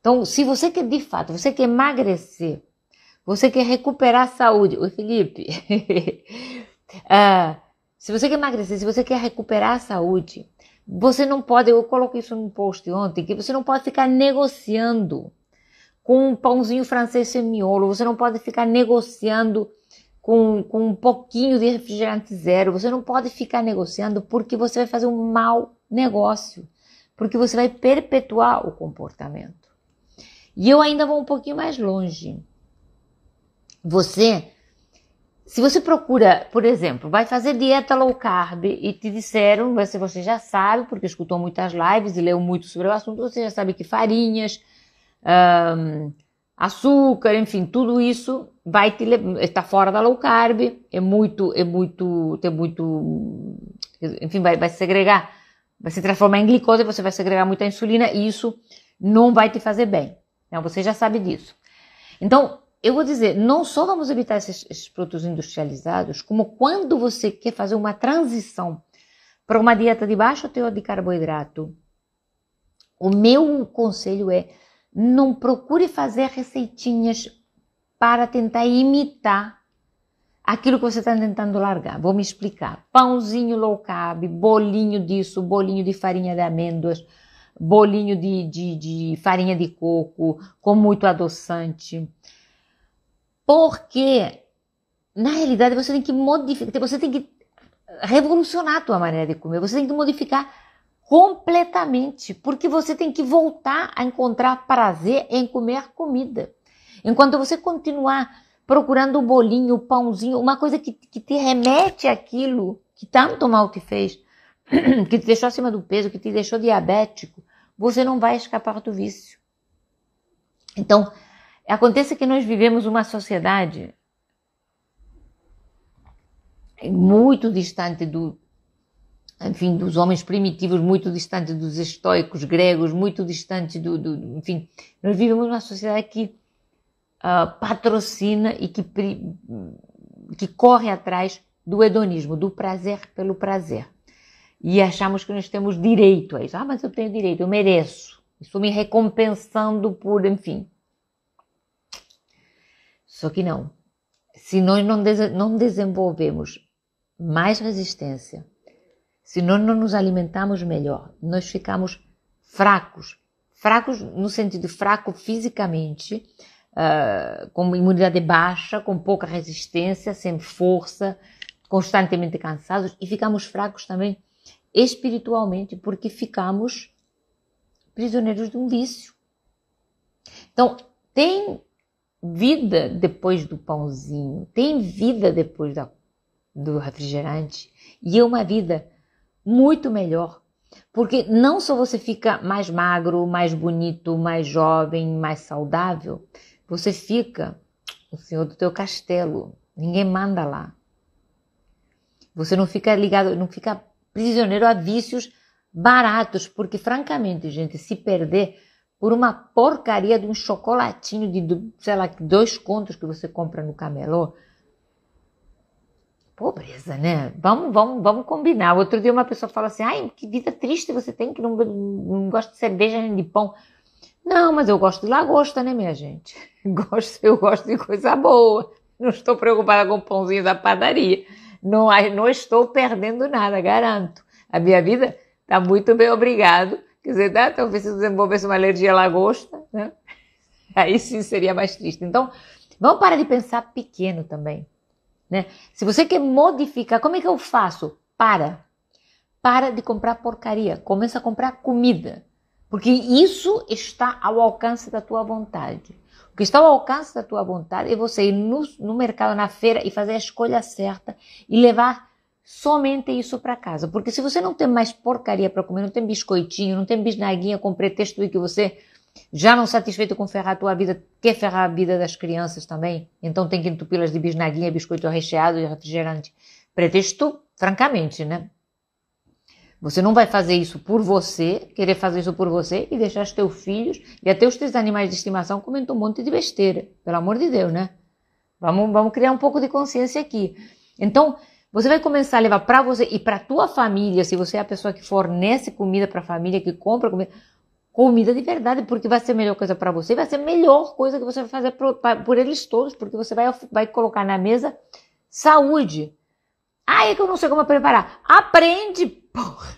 Então, se você quer de fato, você quer emagrecer, você quer recuperar a saúde. Oi, Felipe. <laughs> Ah, se você quer emagrecer, se você quer recuperar a saúde, você não pode, eu coloquei isso num post ontem, que você não pode ficar negociando com um pãozinho francês sem miolo, você não pode ficar negociando com, com um pouquinho de refrigerante zero, você não pode ficar negociando porque você vai fazer um mau negócio, porque você vai perpetuar o comportamento. E eu ainda vou um pouquinho mais longe. Você se você procura, por exemplo, vai fazer dieta low carb e te disseram, você, você já sabe, porque escutou muitas lives e leu muito sobre o assunto, você já sabe que farinhas, açúcar, enfim, tudo isso vai te está fora da low carb, é muito, é muito, tem muito, enfim, vai, vai segregar, vai se transformar em glicose, você vai segregar muita insulina e isso não vai te fazer bem. Então, você já sabe disso. Então, eu vou dizer, não só vamos evitar esses, esses produtos industrializados, como quando você quer fazer uma transição para uma dieta de baixo teor de carboidrato, o meu conselho é não procure fazer receitinhas para tentar imitar aquilo que você está tentando largar. Vou me explicar. Pãozinho low carb, bolinho disso, bolinho de farinha de amêndoas, bolinho de, de, de farinha de coco com muito adoçante porque, na realidade, você tem que modificar, você tem que revolucionar a tua maneira de comer, você tem que modificar completamente, porque você tem que voltar a encontrar prazer em comer comida. Enquanto você continuar procurando o bolinho, o pãozinho, uma coisa que, que te remete àquilo que tanto mal te fez, <clears throat> que te deixou acima do peso, que te deixou diabético, você não vai escapar do vício. Então, Acontece que nós vivemos uma sociedade muito distante do, enfim, dos homens primitivos, muito distante dos estoicos gregos, muito distante do, do enfim, nós vivemos uma sociedade que uh, patrocina e que, que corre atrás do hedonismo, do prazer pelo prazer. E achamos que nós temos direito a isso. Ah, mas eu tenho direito, eu mereço. Estou me recompensando por, enfim, só que não. Se nós não, não desenvolvemos mais resistência, se nós não nos alimentamos melhor, nós ficamos fracos. Fracos no sentido fraco fisicamente, uh, com imunidade baixa, com pouca resistência, sem força, constantemente cansados e ficamos fracos também espiritualmente porque ficamos prisioneiros de um vício. Então, tem vida depois do pãozinho, tem vida depois da, do refrigerante e é uma vida muito melhor. Porque não só você fica mais magro, mais bonito, mais jovem, mais saudável, você fica o senhor do teu castelo. Ninguém manda lá. Você não fica ligado, não fica prisioneiro a vícios baratos, porque francamente, gente, se perder por uma porcaria de um chocolatinho de, sei lá, dois contos que você compra no camelô. Pobreza, né? Vamos, vamos, vamos combinar. Outro dia uma pessoa fala assim, ai, que vida triste você tem, que não, não gosta de cerveja nem de pão. Não, mas eu gosto de lagosta, né, minha gente? <laughs> Gosto, eu gosto de coisa boa. Não estou preocupada com o pãozinho da padaria. Não, não estou perdendo nada, garanto. A minha vida está muito bem, obrigado Quer dizer, dá né? talvez então, se desenvolvesse uma alergia à lagosta, né? aí sim seria mais triste. Então, vamos parar de pensar pequeno também. Né? Se você quer modificar, como é que eu faço? Para. Para de comprar porcaria. Começa a comprar comida. Porque isso está ao alcance da tua vontade. O que está ao alcance da tua vontade é você ir no, no mercado, na feira e fazer a escolha certa e levar somente isso para casa. Porque se você não tem mais porcaria para comer, não tem biscoitinho, não tem bisnaguinha com pretexto de que você já não satisfeito com ferrar a tua vida, quer ferrar a vida das crianças também, então tem que entupi-las de bisnaguinha, biscoito recheado e refrigerante. Pretexto, francamente, né? Você não vai fazer isso por você, querer fazer isso por você e deixar os teus filhos e até os teus animais de estimação comendo um monte de besteira. Pelo amor de Deus, né? Vamos, vamos criar um pouco de consciência aqui. Então, você vai começar a levar para você e para tua família, se você é a pessoa que fornece comida para a família, que compra comida, comida de verdade, porque vai ser a melhor coisa para você, vai ser a melhor coisa que você vai fazer por, por eles todos, porque você vai, vai colocar na mesa saúde. Ah, é que eu não sei como preparar. Aprende, porra.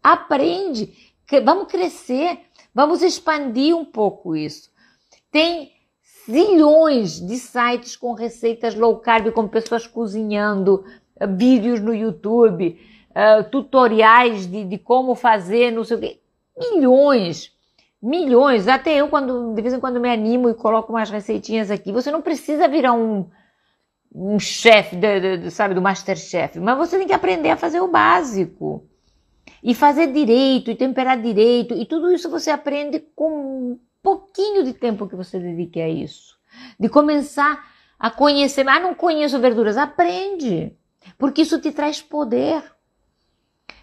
Aprende. Vamos crescer, vamos expandir um pouco isso. Tem zilhões de sites com receitas low carb, com pessoas cozinhando, eh, vídeos no YouTube, eh, tutoriais de, de como fazer, não sei o quê. Milhões, milhões. Até eu, quando de vez em quando me animo e coloco umas receitinhas aqui. Você não precisa virar um, um chefe, sabe, do Masterchef, mas você tem que aprender a fazer o básico. E fazer direito, e temperar direito, e tudo isso você aprende com pouquinho de tempo que você dedique a isso, de começar a conhecer, ah, não conheço verduras, aprende, porque isso te traz poder.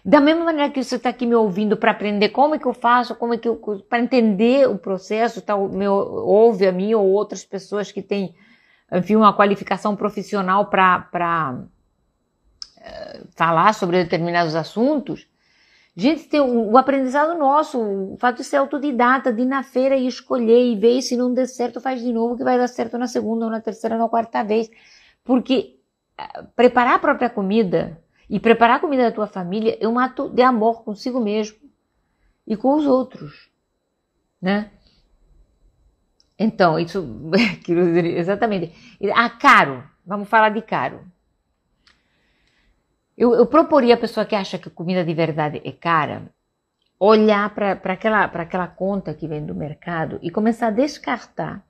Da mesma maneira que você está aqui me ouvindo para aprender como é que eu faço, como é que eu para entender o processo, tá, me ouve a mim ou outras pessoas que têm, enfim, uma qualificação profissional para uh, eh, falar sobre determinados assuntos Gente, tem o, o aprendizado nosso, o fato de ser autodidata, de ir na feira e escolher e ver se não der certo, faz de novo, que vai dar certo na segunda, ou na terceira, ou na quarta vez. Porque ah, preparar a própria comida e preparar a comida da tua família é um ato de amor consigo mesmo e com os outros, né? Então, isso, <laughs> exatamente. Ah, caro, vamos falar de caro. Eu, eu proporia à pessoa que acha que comida de verdade é cara, olhar para aquela, aquela conta que vem do mercado e começar a descartar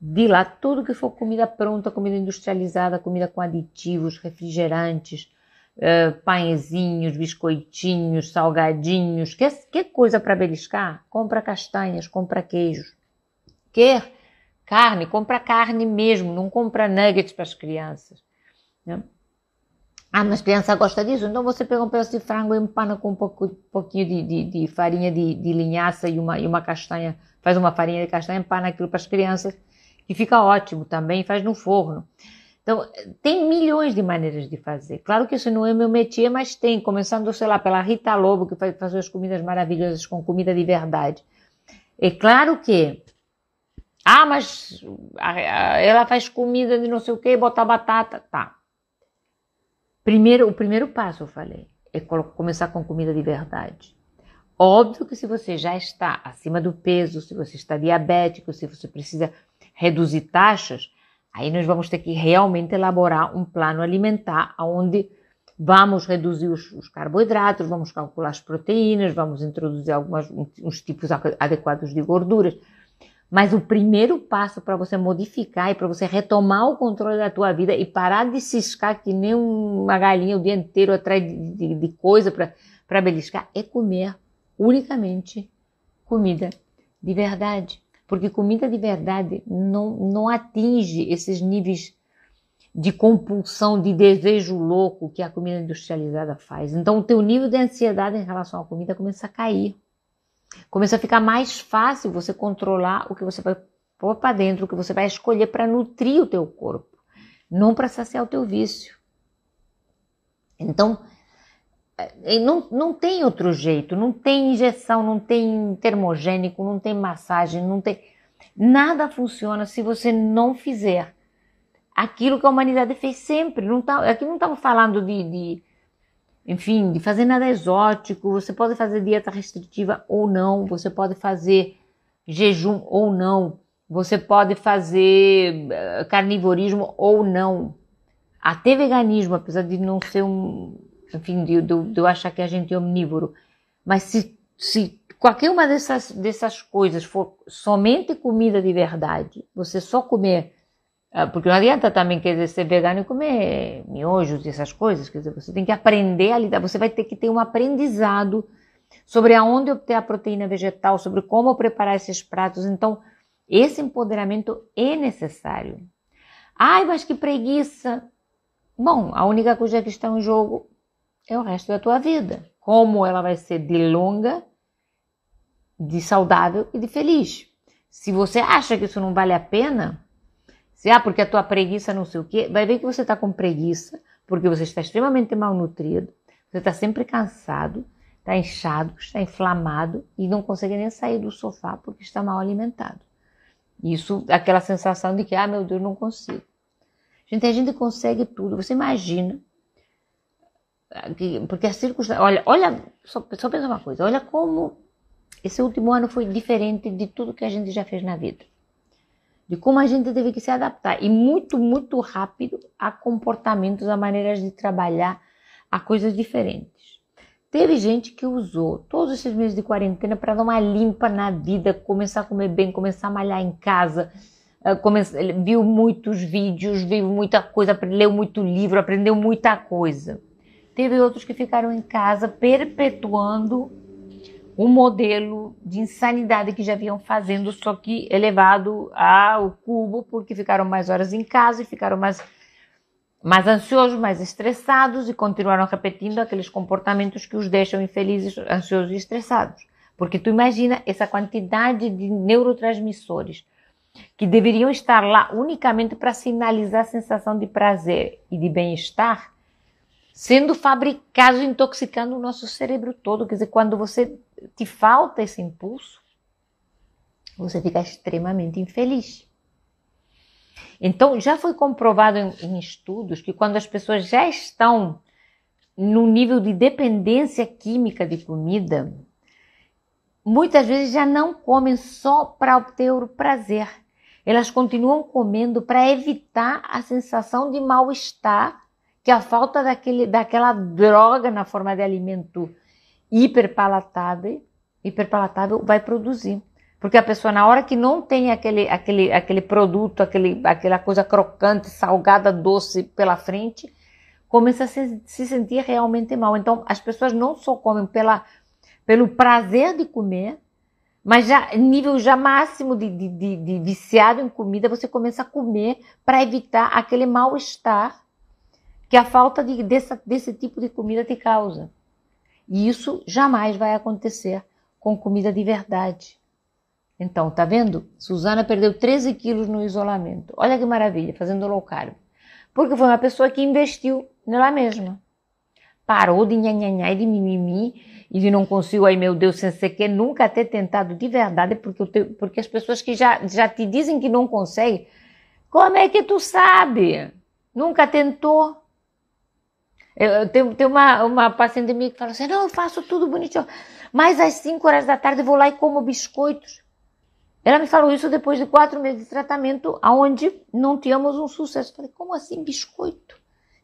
de lá tudo que for comida pronta, comida industrializada, comida com aditivos, refrigerantes, uh, pãezinhos, biscoitinhos, salgadinhos, quer, é, quer é coisa para beliscar? Compra castanhas, compra queijos. Quer carne? Compra carne mesmo, não compra nuggets para as crianças. Né? Ah, mas criança gosta disso? Então você pega um pedaço de frango e empana com um pouco, pouquinho de, de, de farinha de, de, linhaça e uma, e uma castanha. Faz uma farinha de castanha, empana aquilo para as crianças e fica ótimo também. Faz no forno. Então, tem milhões de maneiras de fazer. Claro que isso não é meu métier, mas tem. Começando, sei lá, pela Rita Lobo, que faz, faz as comidas maravilhosas com comida de verdade. É claro que ah, mas ela faz comida de não sei o quê. botar batata. Tá. Primeiro, o primeiro passo, eu falei, é começar com comida de verdade. Óbvio que se você já está acima do peso, se você está diabético, se você precisa reduzir taxas, aí nós vamos ter que realmente elaborar um plano alimentar onde vamos reduzir os, os carboidratos, vamos calcular as proteínas, vamos introduzir alguns tipos adequados de gorduras. Mas o primeiro passo para você modificar e para você retomar o controle da tua vida e parar de ciscar que nem uma galinha o dia inteiro atrás de, de, de coisa para beliscar é comer unicamente comida de verdade. Porque comida de verdade não, não atinge esses níveis de compulsão, de desejo louco que a comida industrializada faz. Então o teu nível de ansiedade em relação à comida começa a cair. Começa a ficar mais fácil você controlar o que você vai pôr para dentro, o que você vai escolher para nutrir o teu corpo, não para saciar o teu vício. Então, é, não, não tem outro jeito, não tem injeção, não tem termogênico, não tem massagem, não tem. Nada funciona se você não fizer aquilo que a humanidade fez sempre. Não tá, aqui não estamos falando de, de enfim, de fazer nada exótico. Você pode fazer dieta restritiva ou não, você pode fazer jejum ou não, você pode fazer eh, carnivorismo ou não. Até veganismo, apesar de não ser um. Enfim, de, de, de eu achar que a gente é omnívoro. Mas se, se qualquer uma dessas, dessas coisas for somente comida de verdade, você só comer ah, porque não adianta também querer ser vegano e comer miojos e essas coisas. Quer dizer, você tem que aprender a lidar, você vai ter que ter um aprendizado sobre aonde obter a proteína vegetal, sobre como preparar esses pratos. Então, esse empoderamento é necessário. Ai, mas que preguiça! Bom, a única coisa que está em jogo é o resto da tua vida. Como ela vai ser de longa, de saudável e de feliz. Se você acha que isso não vale a pena, se, ah, porque a tua preguiça não sei o quê, vai ver que você está com preguiça, porque você está extremamente malnutrido, você está sempre cansado, está inchado, está inflamado e não consegue nem sair do sofá porque está mal alimentado. Isso, aquela sensação de que, ah, meu Deus, não consigo. Gente, a gente consegue tudo. Você imagina, ah, porque as circunstâncias, olha, olha, só, só pensa uma coisa, olha como esse último ano foi diferente de tudo que a gente já fez na vida de como a gente teve que se adaptar e muito, muito rápido a comportamentos, a maneiras de trabalhar, a coisas diferentes. Teve gente que usou todos esses meses de quarentena para dar uma limpa na vida, começar a comer bem, começar a malhar em casa, eh, viu muitos vídeos, viu muita coisa, leu muito livro, aprendeu muita coisa. Teve outros que ficaram em casa perpetuando um modelo de insanidade que já vinham fazendo, só que elevado ao cubo, porque ficaram mais horas em casa e ficaram mais, mais ansiosos, mais estressados e continuaram repetindo aqueles comportamentos que os deixam infelizes, ansiosos e estressados. Porque tu imagina essa quantidade de neurotransmissores que deveriam estar lá unicamente para sinalizar a sensação de prazer e de bem-estar, sendo fabricados, intoxicando o nosso cérebro todo. Quer dizer, quando você te falta esse impulso, você fica extremamente infeliz. Então, já foi comprovado em, em, estudos que quando as pessoas já estão no nível de dependência química de comida, muitas vezes já não comem só para obter o prazer. Elas continuam comendo para evitar a sensação de mal-estar que a falta daquele, daquela droga na forma de alimento hiperpalatável, hiperpalatável vai produzir. Porque a pessoa, na hora que não tem aquele, aquele, aquele produto, aquele, aquela coisa crocante, salgada, doce pela frente, começa a se, se sentir realmente mal. Então, as pessoas não só comem pela, pelo prazer de comer, mas já nível já máximo de, de, de, de viciado em comida, você começa a comer para evitar aquele mal-estar que a falta de, dessa, desse tipo de comida te causa. E isso jamais vai acontecer com comida de verdade. Então, tá vendo? Suzana perdeu 13 quilos no isolamento. Olha que maravilha, fazendo low carb. Porque foi uma pessoa que investiu nela mesma. Parou de nhanhanhá e de mimimi e de não consigo, ai meu Deus, sem sequer nunca ter tentado de verdade, porque, porque as pessoas que já, já te dizem que não consegue, como é que tu sabe? Nunca tentou. Eu, tenho, tenho uma, uma paciente minha que fala assim: não, eu faço tudo bonitinho, mas às 5 horas da tarde eu vou lá e como biscoitos. Ela me falou isso depois de quatro meses de tratamento, aonde não tínhamos um sucesso. Eu falei: como assim biscoito?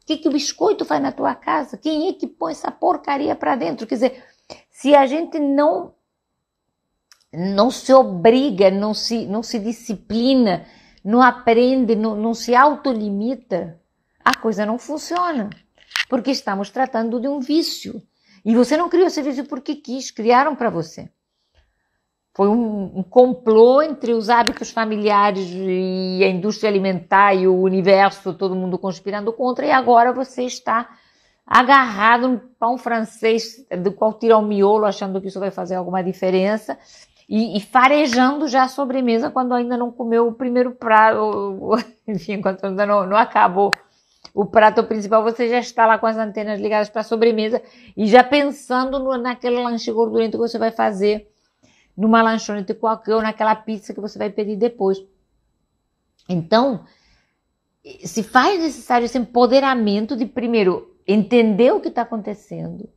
O que, que o biscoito faz na tua casa? Quem é que põe essa porcaria para dentro? Quer dizer, se a gente não não se obriga, não se, não se disciplina, não aprende, não, não se autolimita, a coisa não funciona porque estamos tratando de um vício. E você não criou esse vício porque quis, criaram para você. Foi um, um, complô entre os hábitos familiares e a indústria alimentar e o universo, todo mundo conspirando contra, e agora você está agarrado no pão francês, do qual tira o miolo, achando que isso vai fazer alguma diferença, e, e farejando já a sobremesa quando ainda não comeu o primeiro prato, <laughs> enfim, quando ainda não, não acabou o prato principal, você já está lá com as antenas ligadas para a sobremesa e já pensando no, naquele lanche gordurento que você vai fazer numa lanchonete qualquer ou naquela pizza que você vai pedir depois. Então, se faz necessário esse empoderamento de primeiro entender o que está acontecendo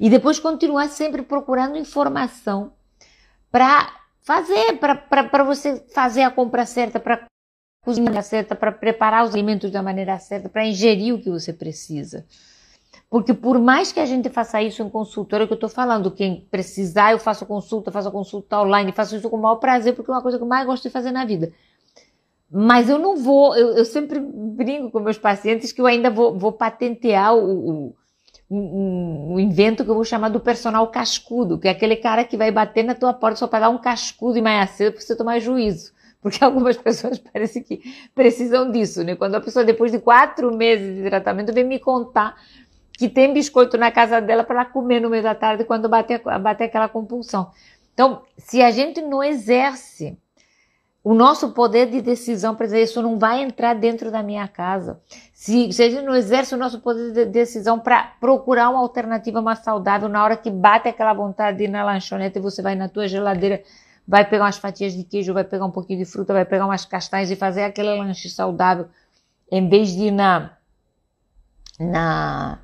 e depois continuar sempre procurando informação para fazer, para você fazer a compra certa, para cozinha certa, para preparar os alimentos da maneira certa, para ingerir o que você precisa. Porque por mais que a gente faça isso em consultório, é que eu estou falando, quem precisar, eu faço consulta, faço consulta online, faço isso com o maior prazer, porque é uma coisa que eu mais gosto de fazer na vida. Mas eu não vou, eu, eu sempre brinco com meus pacientes que eu ainda vou, vou patentear o, o um, um, invento que eu vou chamar do personal cascudo, que é aquele cara que vai bater na tua porta só para dar um cascudo e mais cedo para você tomar juízo porque <laughs> algumas pessoas parece que precisam disso, né? Quando a pessoa, depois de quatro meses de tratamento, vem me contar que tem biscoito na casa dela para ela comer no meio da tarde quando bater, bater aquela compulsão. Então, se a gente não exerce o nosso poder de decisão para dizer isso não vai entrar dentro da minha casa, se, se a gente não exerce o nosso poder de decisão para procurar uma alternativa mais saudável, na hora que bate aquela vontade de ir na lanchonete, e você vai na tua geladeira vai pegar umas fatias de queijo, vai pegar um pouquinho de fruta, vai pegar umas castanhas e fazer aquele lanche saudável, em vez de ir na, na,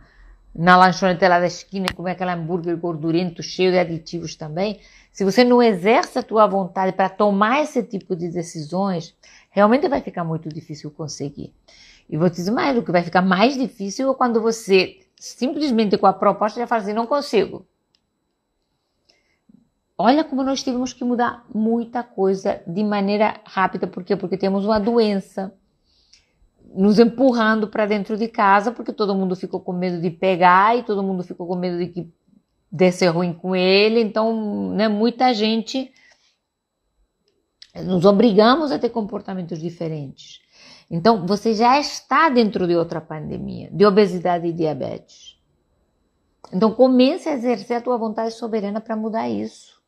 na lanchonete lá da esquina comer aquele hambúrguer gordurento cheio de aditivos também, se você não exerce a tua vontade para tomar esse tipo de decisões, realmente vai ficar muito difícil conseguir. E vou te dizer mais, o que vai ficar mais difícil é quando você simplesmente com a proposta já fala assim, não consigo. Olha como nós tivemos que mudar muita coisa de maneira rápida, por quê? Porque temos uma doença nos empurrando para dentro de casa, porque todo mundo ficou com medo de pegar e todo mundo ficou com medo de que desse ruim com ele. Então, né, muita gente nos obrigamos a ter comportamentos diferentes. Então, você já está dentro de outra pandemia, de obesidade e diabetes. Então, comece a exercer a tua vontade soberana para mudar isso.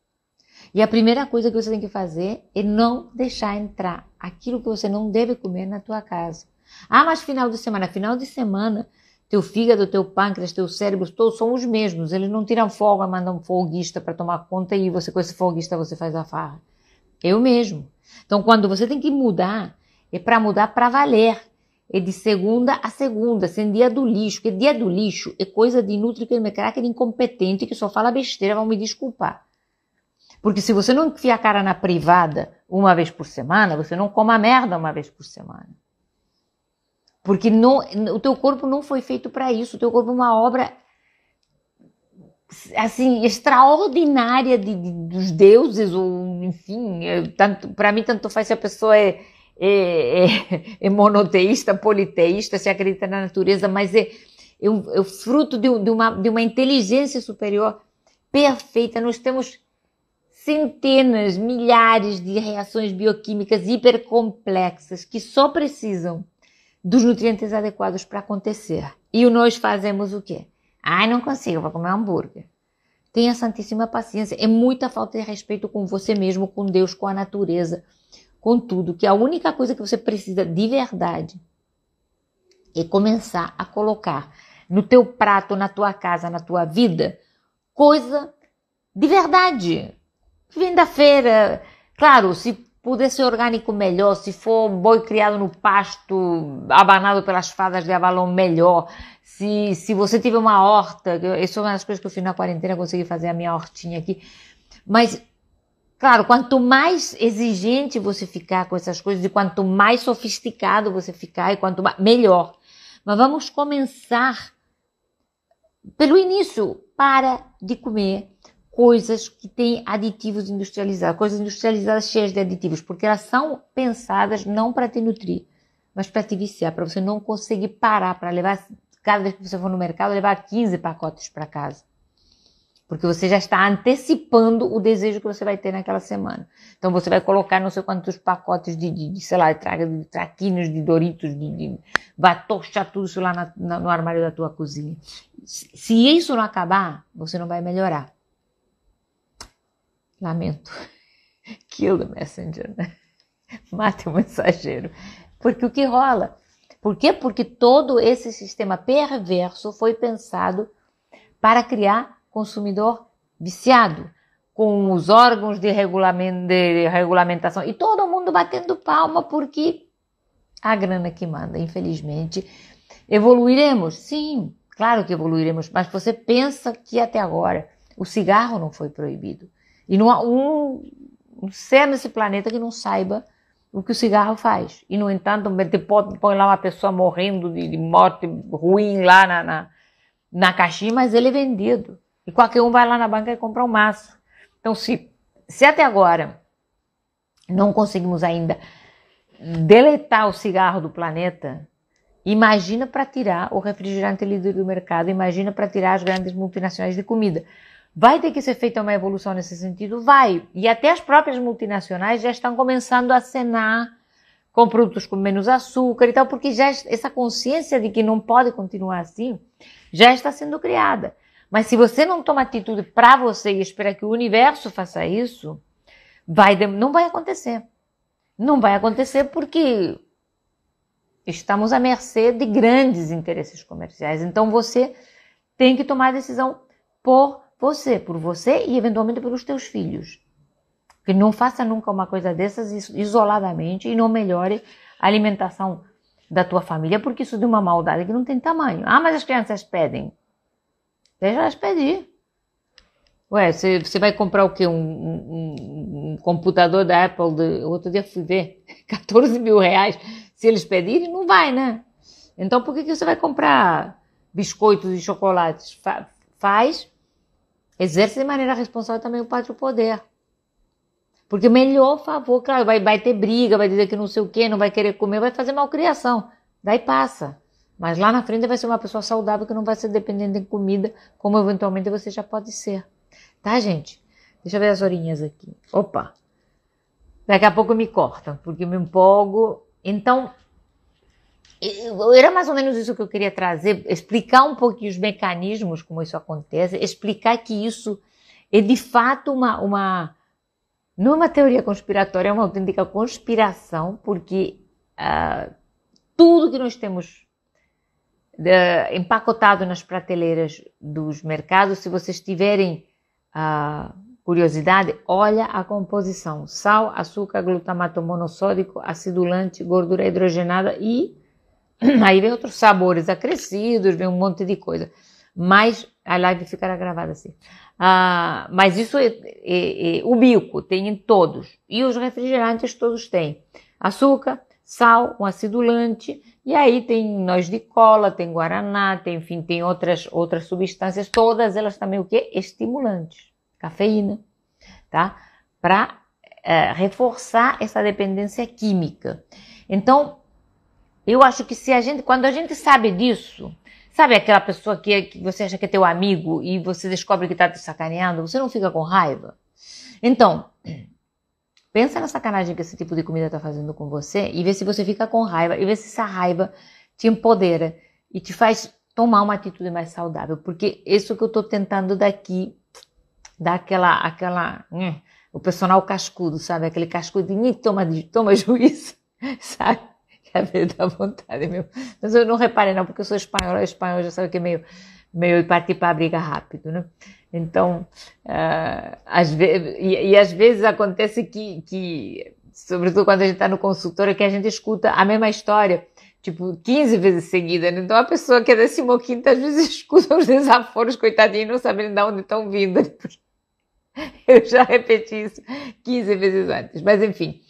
E a primeira coisa que você tem que fazer é não deixar entrar aquilo que você não deve comer na tua casa. Ah, mas final de semana, final de semana, teu fígado, teu pâncreas, teu cérebro, todos são os mesmos. Eles não tiram folga, mandam um folguista para tomar conta e você com esse folguista você faz a farra. Eu mesmo. Então, quando você tem que mudar, é para mudar para valer. É de segunda a segunda, sem dia do lixo. Porque dia do lixo é coisa de inútil que é craque, de incompetente que só fala besteira, vão me desculpar. Porque se você não enfia a cara na privada uma vez por semana, você não come a merda uma vez por semana. Porque não, o teu corpo não foi feito para isso. O teu corpo é uma obra assim extraordinária de, de, dos deuses ou enfim é, tanto para mim tanto faz se a pessoa é, é, é, é, monoteísta politeísta se acredita na natureza mas é, é, um, é fruto de, de, uma, de uma inteligência superior perfeita nós temos centenas, milhares de reações bioquímicas hipercomplexas que só precisam dos nutrientes adequados para acontecer. E nós fazemos o quê? Ai, não consigo, vou comer hambúrguer. Tenha santíssima paciência. É muita falta de respeito com você mesmo, com Deus, com a natureza, com tudo. Que a única coisa que você precisa de verdade é começar a colocar no teu prato, na tua casa, na tua vida, coisa de verdade. Vim da feira. Claro, se puder ser orgânico, melhor. Se for boi criado no pasto, abanado pelas fadas de abalão, melhor. Se, se você tiver uma horta, isso é uma das coisas que eu fiz na quarentena, consegui fazer a minha hortinha aqui. Mas Claro, quanto mais exigente você ficar com essas coisas e quanto mais sofisticado você ficar e quanto mais, melhor. Mas vamos começar pelo início. Para de comer coisas que têm aditivos industrializados, coisas industrializadas cheias de aditivos, porque elas são pensadas não para te nutrir, mas para te viciar, para você não conseguir parar, para levar, cada vez que você for no mercado, levar 15 pacotes para casa. Porque você já está antecipando o desejo que você vai ter naquela semana. Então você vai colocar não sei quantos pacotes de, de, de sei lá, de, tra de traquinos, de doritos, de, de tochar tudo isso lá na, na, no armário da tua cozinha. Se isso não acabar, você não vai melhorar lamento, <laughs> kill the messenger, né? <laughs> Mate o mensageiro. Porque o que rola? Por quê? Porque todo esse sistema perverso foi pensado para criar consumidor viciado, com os órgãos de, de regulamentação e todo mundo batendo palma porque a grana que manda, infelizmente. Evoluiremos? Sim, claro que evoluiremos, mas você pensa que até agora o cigarro não foi proibido. E não há um, ser nesse planeta que não saiba o que o cigarro faz. E, no entanto, põe lá uma pessoa morrendo de, de morte ruim lá na, na, na, caixinha, mas ele é vendido. E qualquer um vai lá na banca e compra um maço. Então, se, se até agora não conseguimos ainda deletar o cigarro do planeta, imagina para tirar o refrigerante líder do mercado, imagina para tirar as grandes multinacionais de comida. Vai ter que ser feita uma evolução nesse sentido? Vai. E até as próprias multinacionais já estão começando a cenar com produtos com menos açúcar e tal, porque já essa consciência de que não pode continuar assim já está sendo criada. Mas se você não toma atitude para você e espera que o universo faça isso, vai, não vai acontecer. Não vai acontecer porque estamos à mercê de grandes interesses comerciais. Então você tem que tomar a decisão por você, por você e eventualmente pelos teus filhos. Que não faça nunca uma coisa dessas isoladamente e não melhore a alimentação da tua família, porque isso é de uma maldade que não tem tamanho. Ah, mas as crianças pedem. Deixa elas pedir. Ué, você, você vai comprar o quê? Um, um, um computador da Apple, de, outro dia fui ver, 14 <laughs> mil reais. Se eles pedirem, não vai, né? Então por que, que você vai comprar biscoitos e chocolates? Fa faz Exerce de maneira responsável também o pátrio poder. Porque o melhor favor, claro, vai, vai ter briga, vai dizer que não sei o que, não vai querer comer, vai fazer malcriação. Daí passa. Mas lá na frente vai ser uma pessoa saudável que não vai ser dependente de comida, como eventualmente você já pode ser. Tá, gente? Deixa eu ver as horinhas aqui. Opa! Daqui a pouco me cortam, porque me empolgo. Então, era mais ou menos isso que eu queria trazer, explicar um pouquinho os mecanismos, como isso acontece, explicar que isso é de fato uma, uma não é uma teoria conspiratória, é uma autêntica conspiração, porque uh, tudo que nós temos empacotado nas prateleiras dos mercados, se vocês tiverem uh, curiosidade, olha a composição: sal, açúcar, glutamato monossódico, acidulante, gordura hidrogenada e <clears throat> Aí vem outros sabores acrescidos, vem um monte de coisa. Mas a live ficará gravada assim. Ah, mas isso é, é, é, o bico tem em todos. E os refrigerantes todos têm. Açúcar, sal, um acidulante. E aí tem nós de cola, tem guaraná, tem, enfim, tem outras, outras substâncias. Todas elas também o que? Estimulantes. Cafeína, tá? Para é, eh, reforçar essa dependência química. Então, eu acho que se a gente, quando a gente sabe disso, sabe aquela pessoa que, é, que você acha que é teu amigo e você descobre que está te sacaneando, você não fica com raiva? Então, <clears throat> pensa na sacanagem que esse tipo de comida está fazendo com você e vê se você fica com raiva e vê se essa raiva te empodera e te faz tomar uma atitude mais saudável, porque isso que eu estou tentando daqui, dar aquela, aquela, hum, o personal cascudo, sabe? Aquele cascudo de toma, toma <laughs> juízo, sabe? cadeira <laughs> da vontade mesmo. Mas eu não reparei não, porque eu sou espanhola, espanhol já sabe que é meio, meio partir para a briga rápido, né? Então, uh, às vezes, e, e, às vezes acontece que, que sobretudo quando a gente está no consultório, que a gente escuta a mesma história, tipo, 15 vezes seguida. Né? Então, a pessoa que é quinta, às vezes <laughs> escuta os desaforos, coitadinho, não sabendo de onde estão vindo. Né? <laughs> Eu já repeti isso 15 vezes antes. Mas, enfim.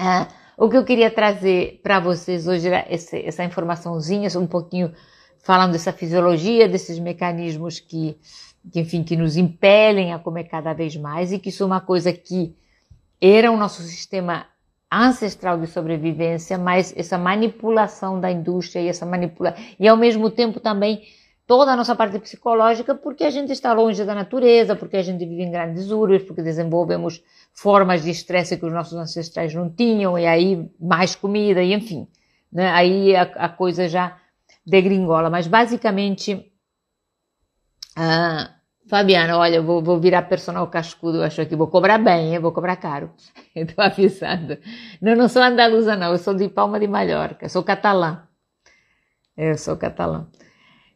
Uh, o que eu queria trazer para vocês hoje era essa, essa informaçãozinha, um pouquinho falando dessa fisiologia, desses mecanismos que, que, enfim, que nos impelem a comer cada vez mais e que isso é uma coisa que era o nosso sistema ancestral de sobrevivência, mas essa manipulação da indústria e essa manipula e ao mesmo tempo também toda a nossa parte psicológica, porque a gente está longe da natureza, porque a gente vive em grandes urbes, porque desenvolvemos formas de estresse que os nossos ancestrais não tinham, e aí mais comida, e enfim. Né? Aí a, a, coisa já degringola. Mas basicamente, ah, Fabiana, olha, vou, vou virar personal cascudo, eu acho que vou cobrar bem, vou cobrar caro. <laughs> eu estou avisando. Não, não sou andaluza, não, eu sou de Palma de Mallorca, sou catalã. Eu sou catalã.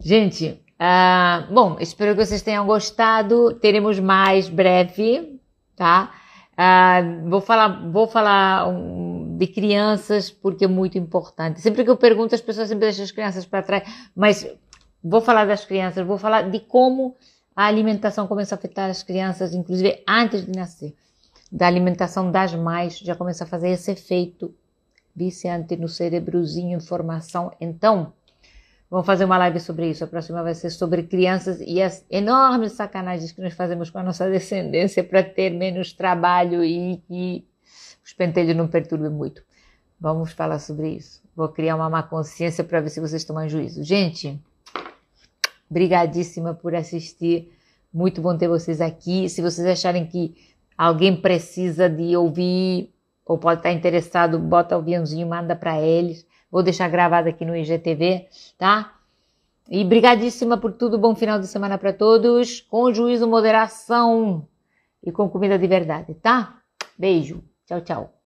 Gente, uh, bom, espero que vocês tenham gostado. Teremos mais breve, tá? Uh, vou falar, vou falar um, de crianças porque é muito importante. Sempre que eu pergunto, as pessoas sempre deixam as crianças para trás, mas vou falar das crianças, vou falar de como a alimentação começa a afetar as crianças, inclusive antes de nascer. Da alimentação das mães já começa a fazer esse efeito viciante no cerebrozinho informação. Então, Vamos fazer uma live sobre isso. A próxima vai ser sobre crianças e as enormes sacanagens que nós fazemos com a nossa <laughs> descendência para ter menos trabalho e que os pentelhos não perturbem muito. Vamos falar sobre isso. Vou criar uma má consciência para ver se vocês tomam juízo. Gente, brigadíssima por assistir. Muito bom ter vocês aqui. Se vocês acharem que alguém precisa de ouvir ou pode estar interessado, bota o aviãozinho, manda para eles Vou deixar gravado aqui no IGTV, tá? E brigadíssima por tudo, bom final de semana para todos, com juízo, moderação e com comida de verdade, tá? Beijo, tchau, tchau.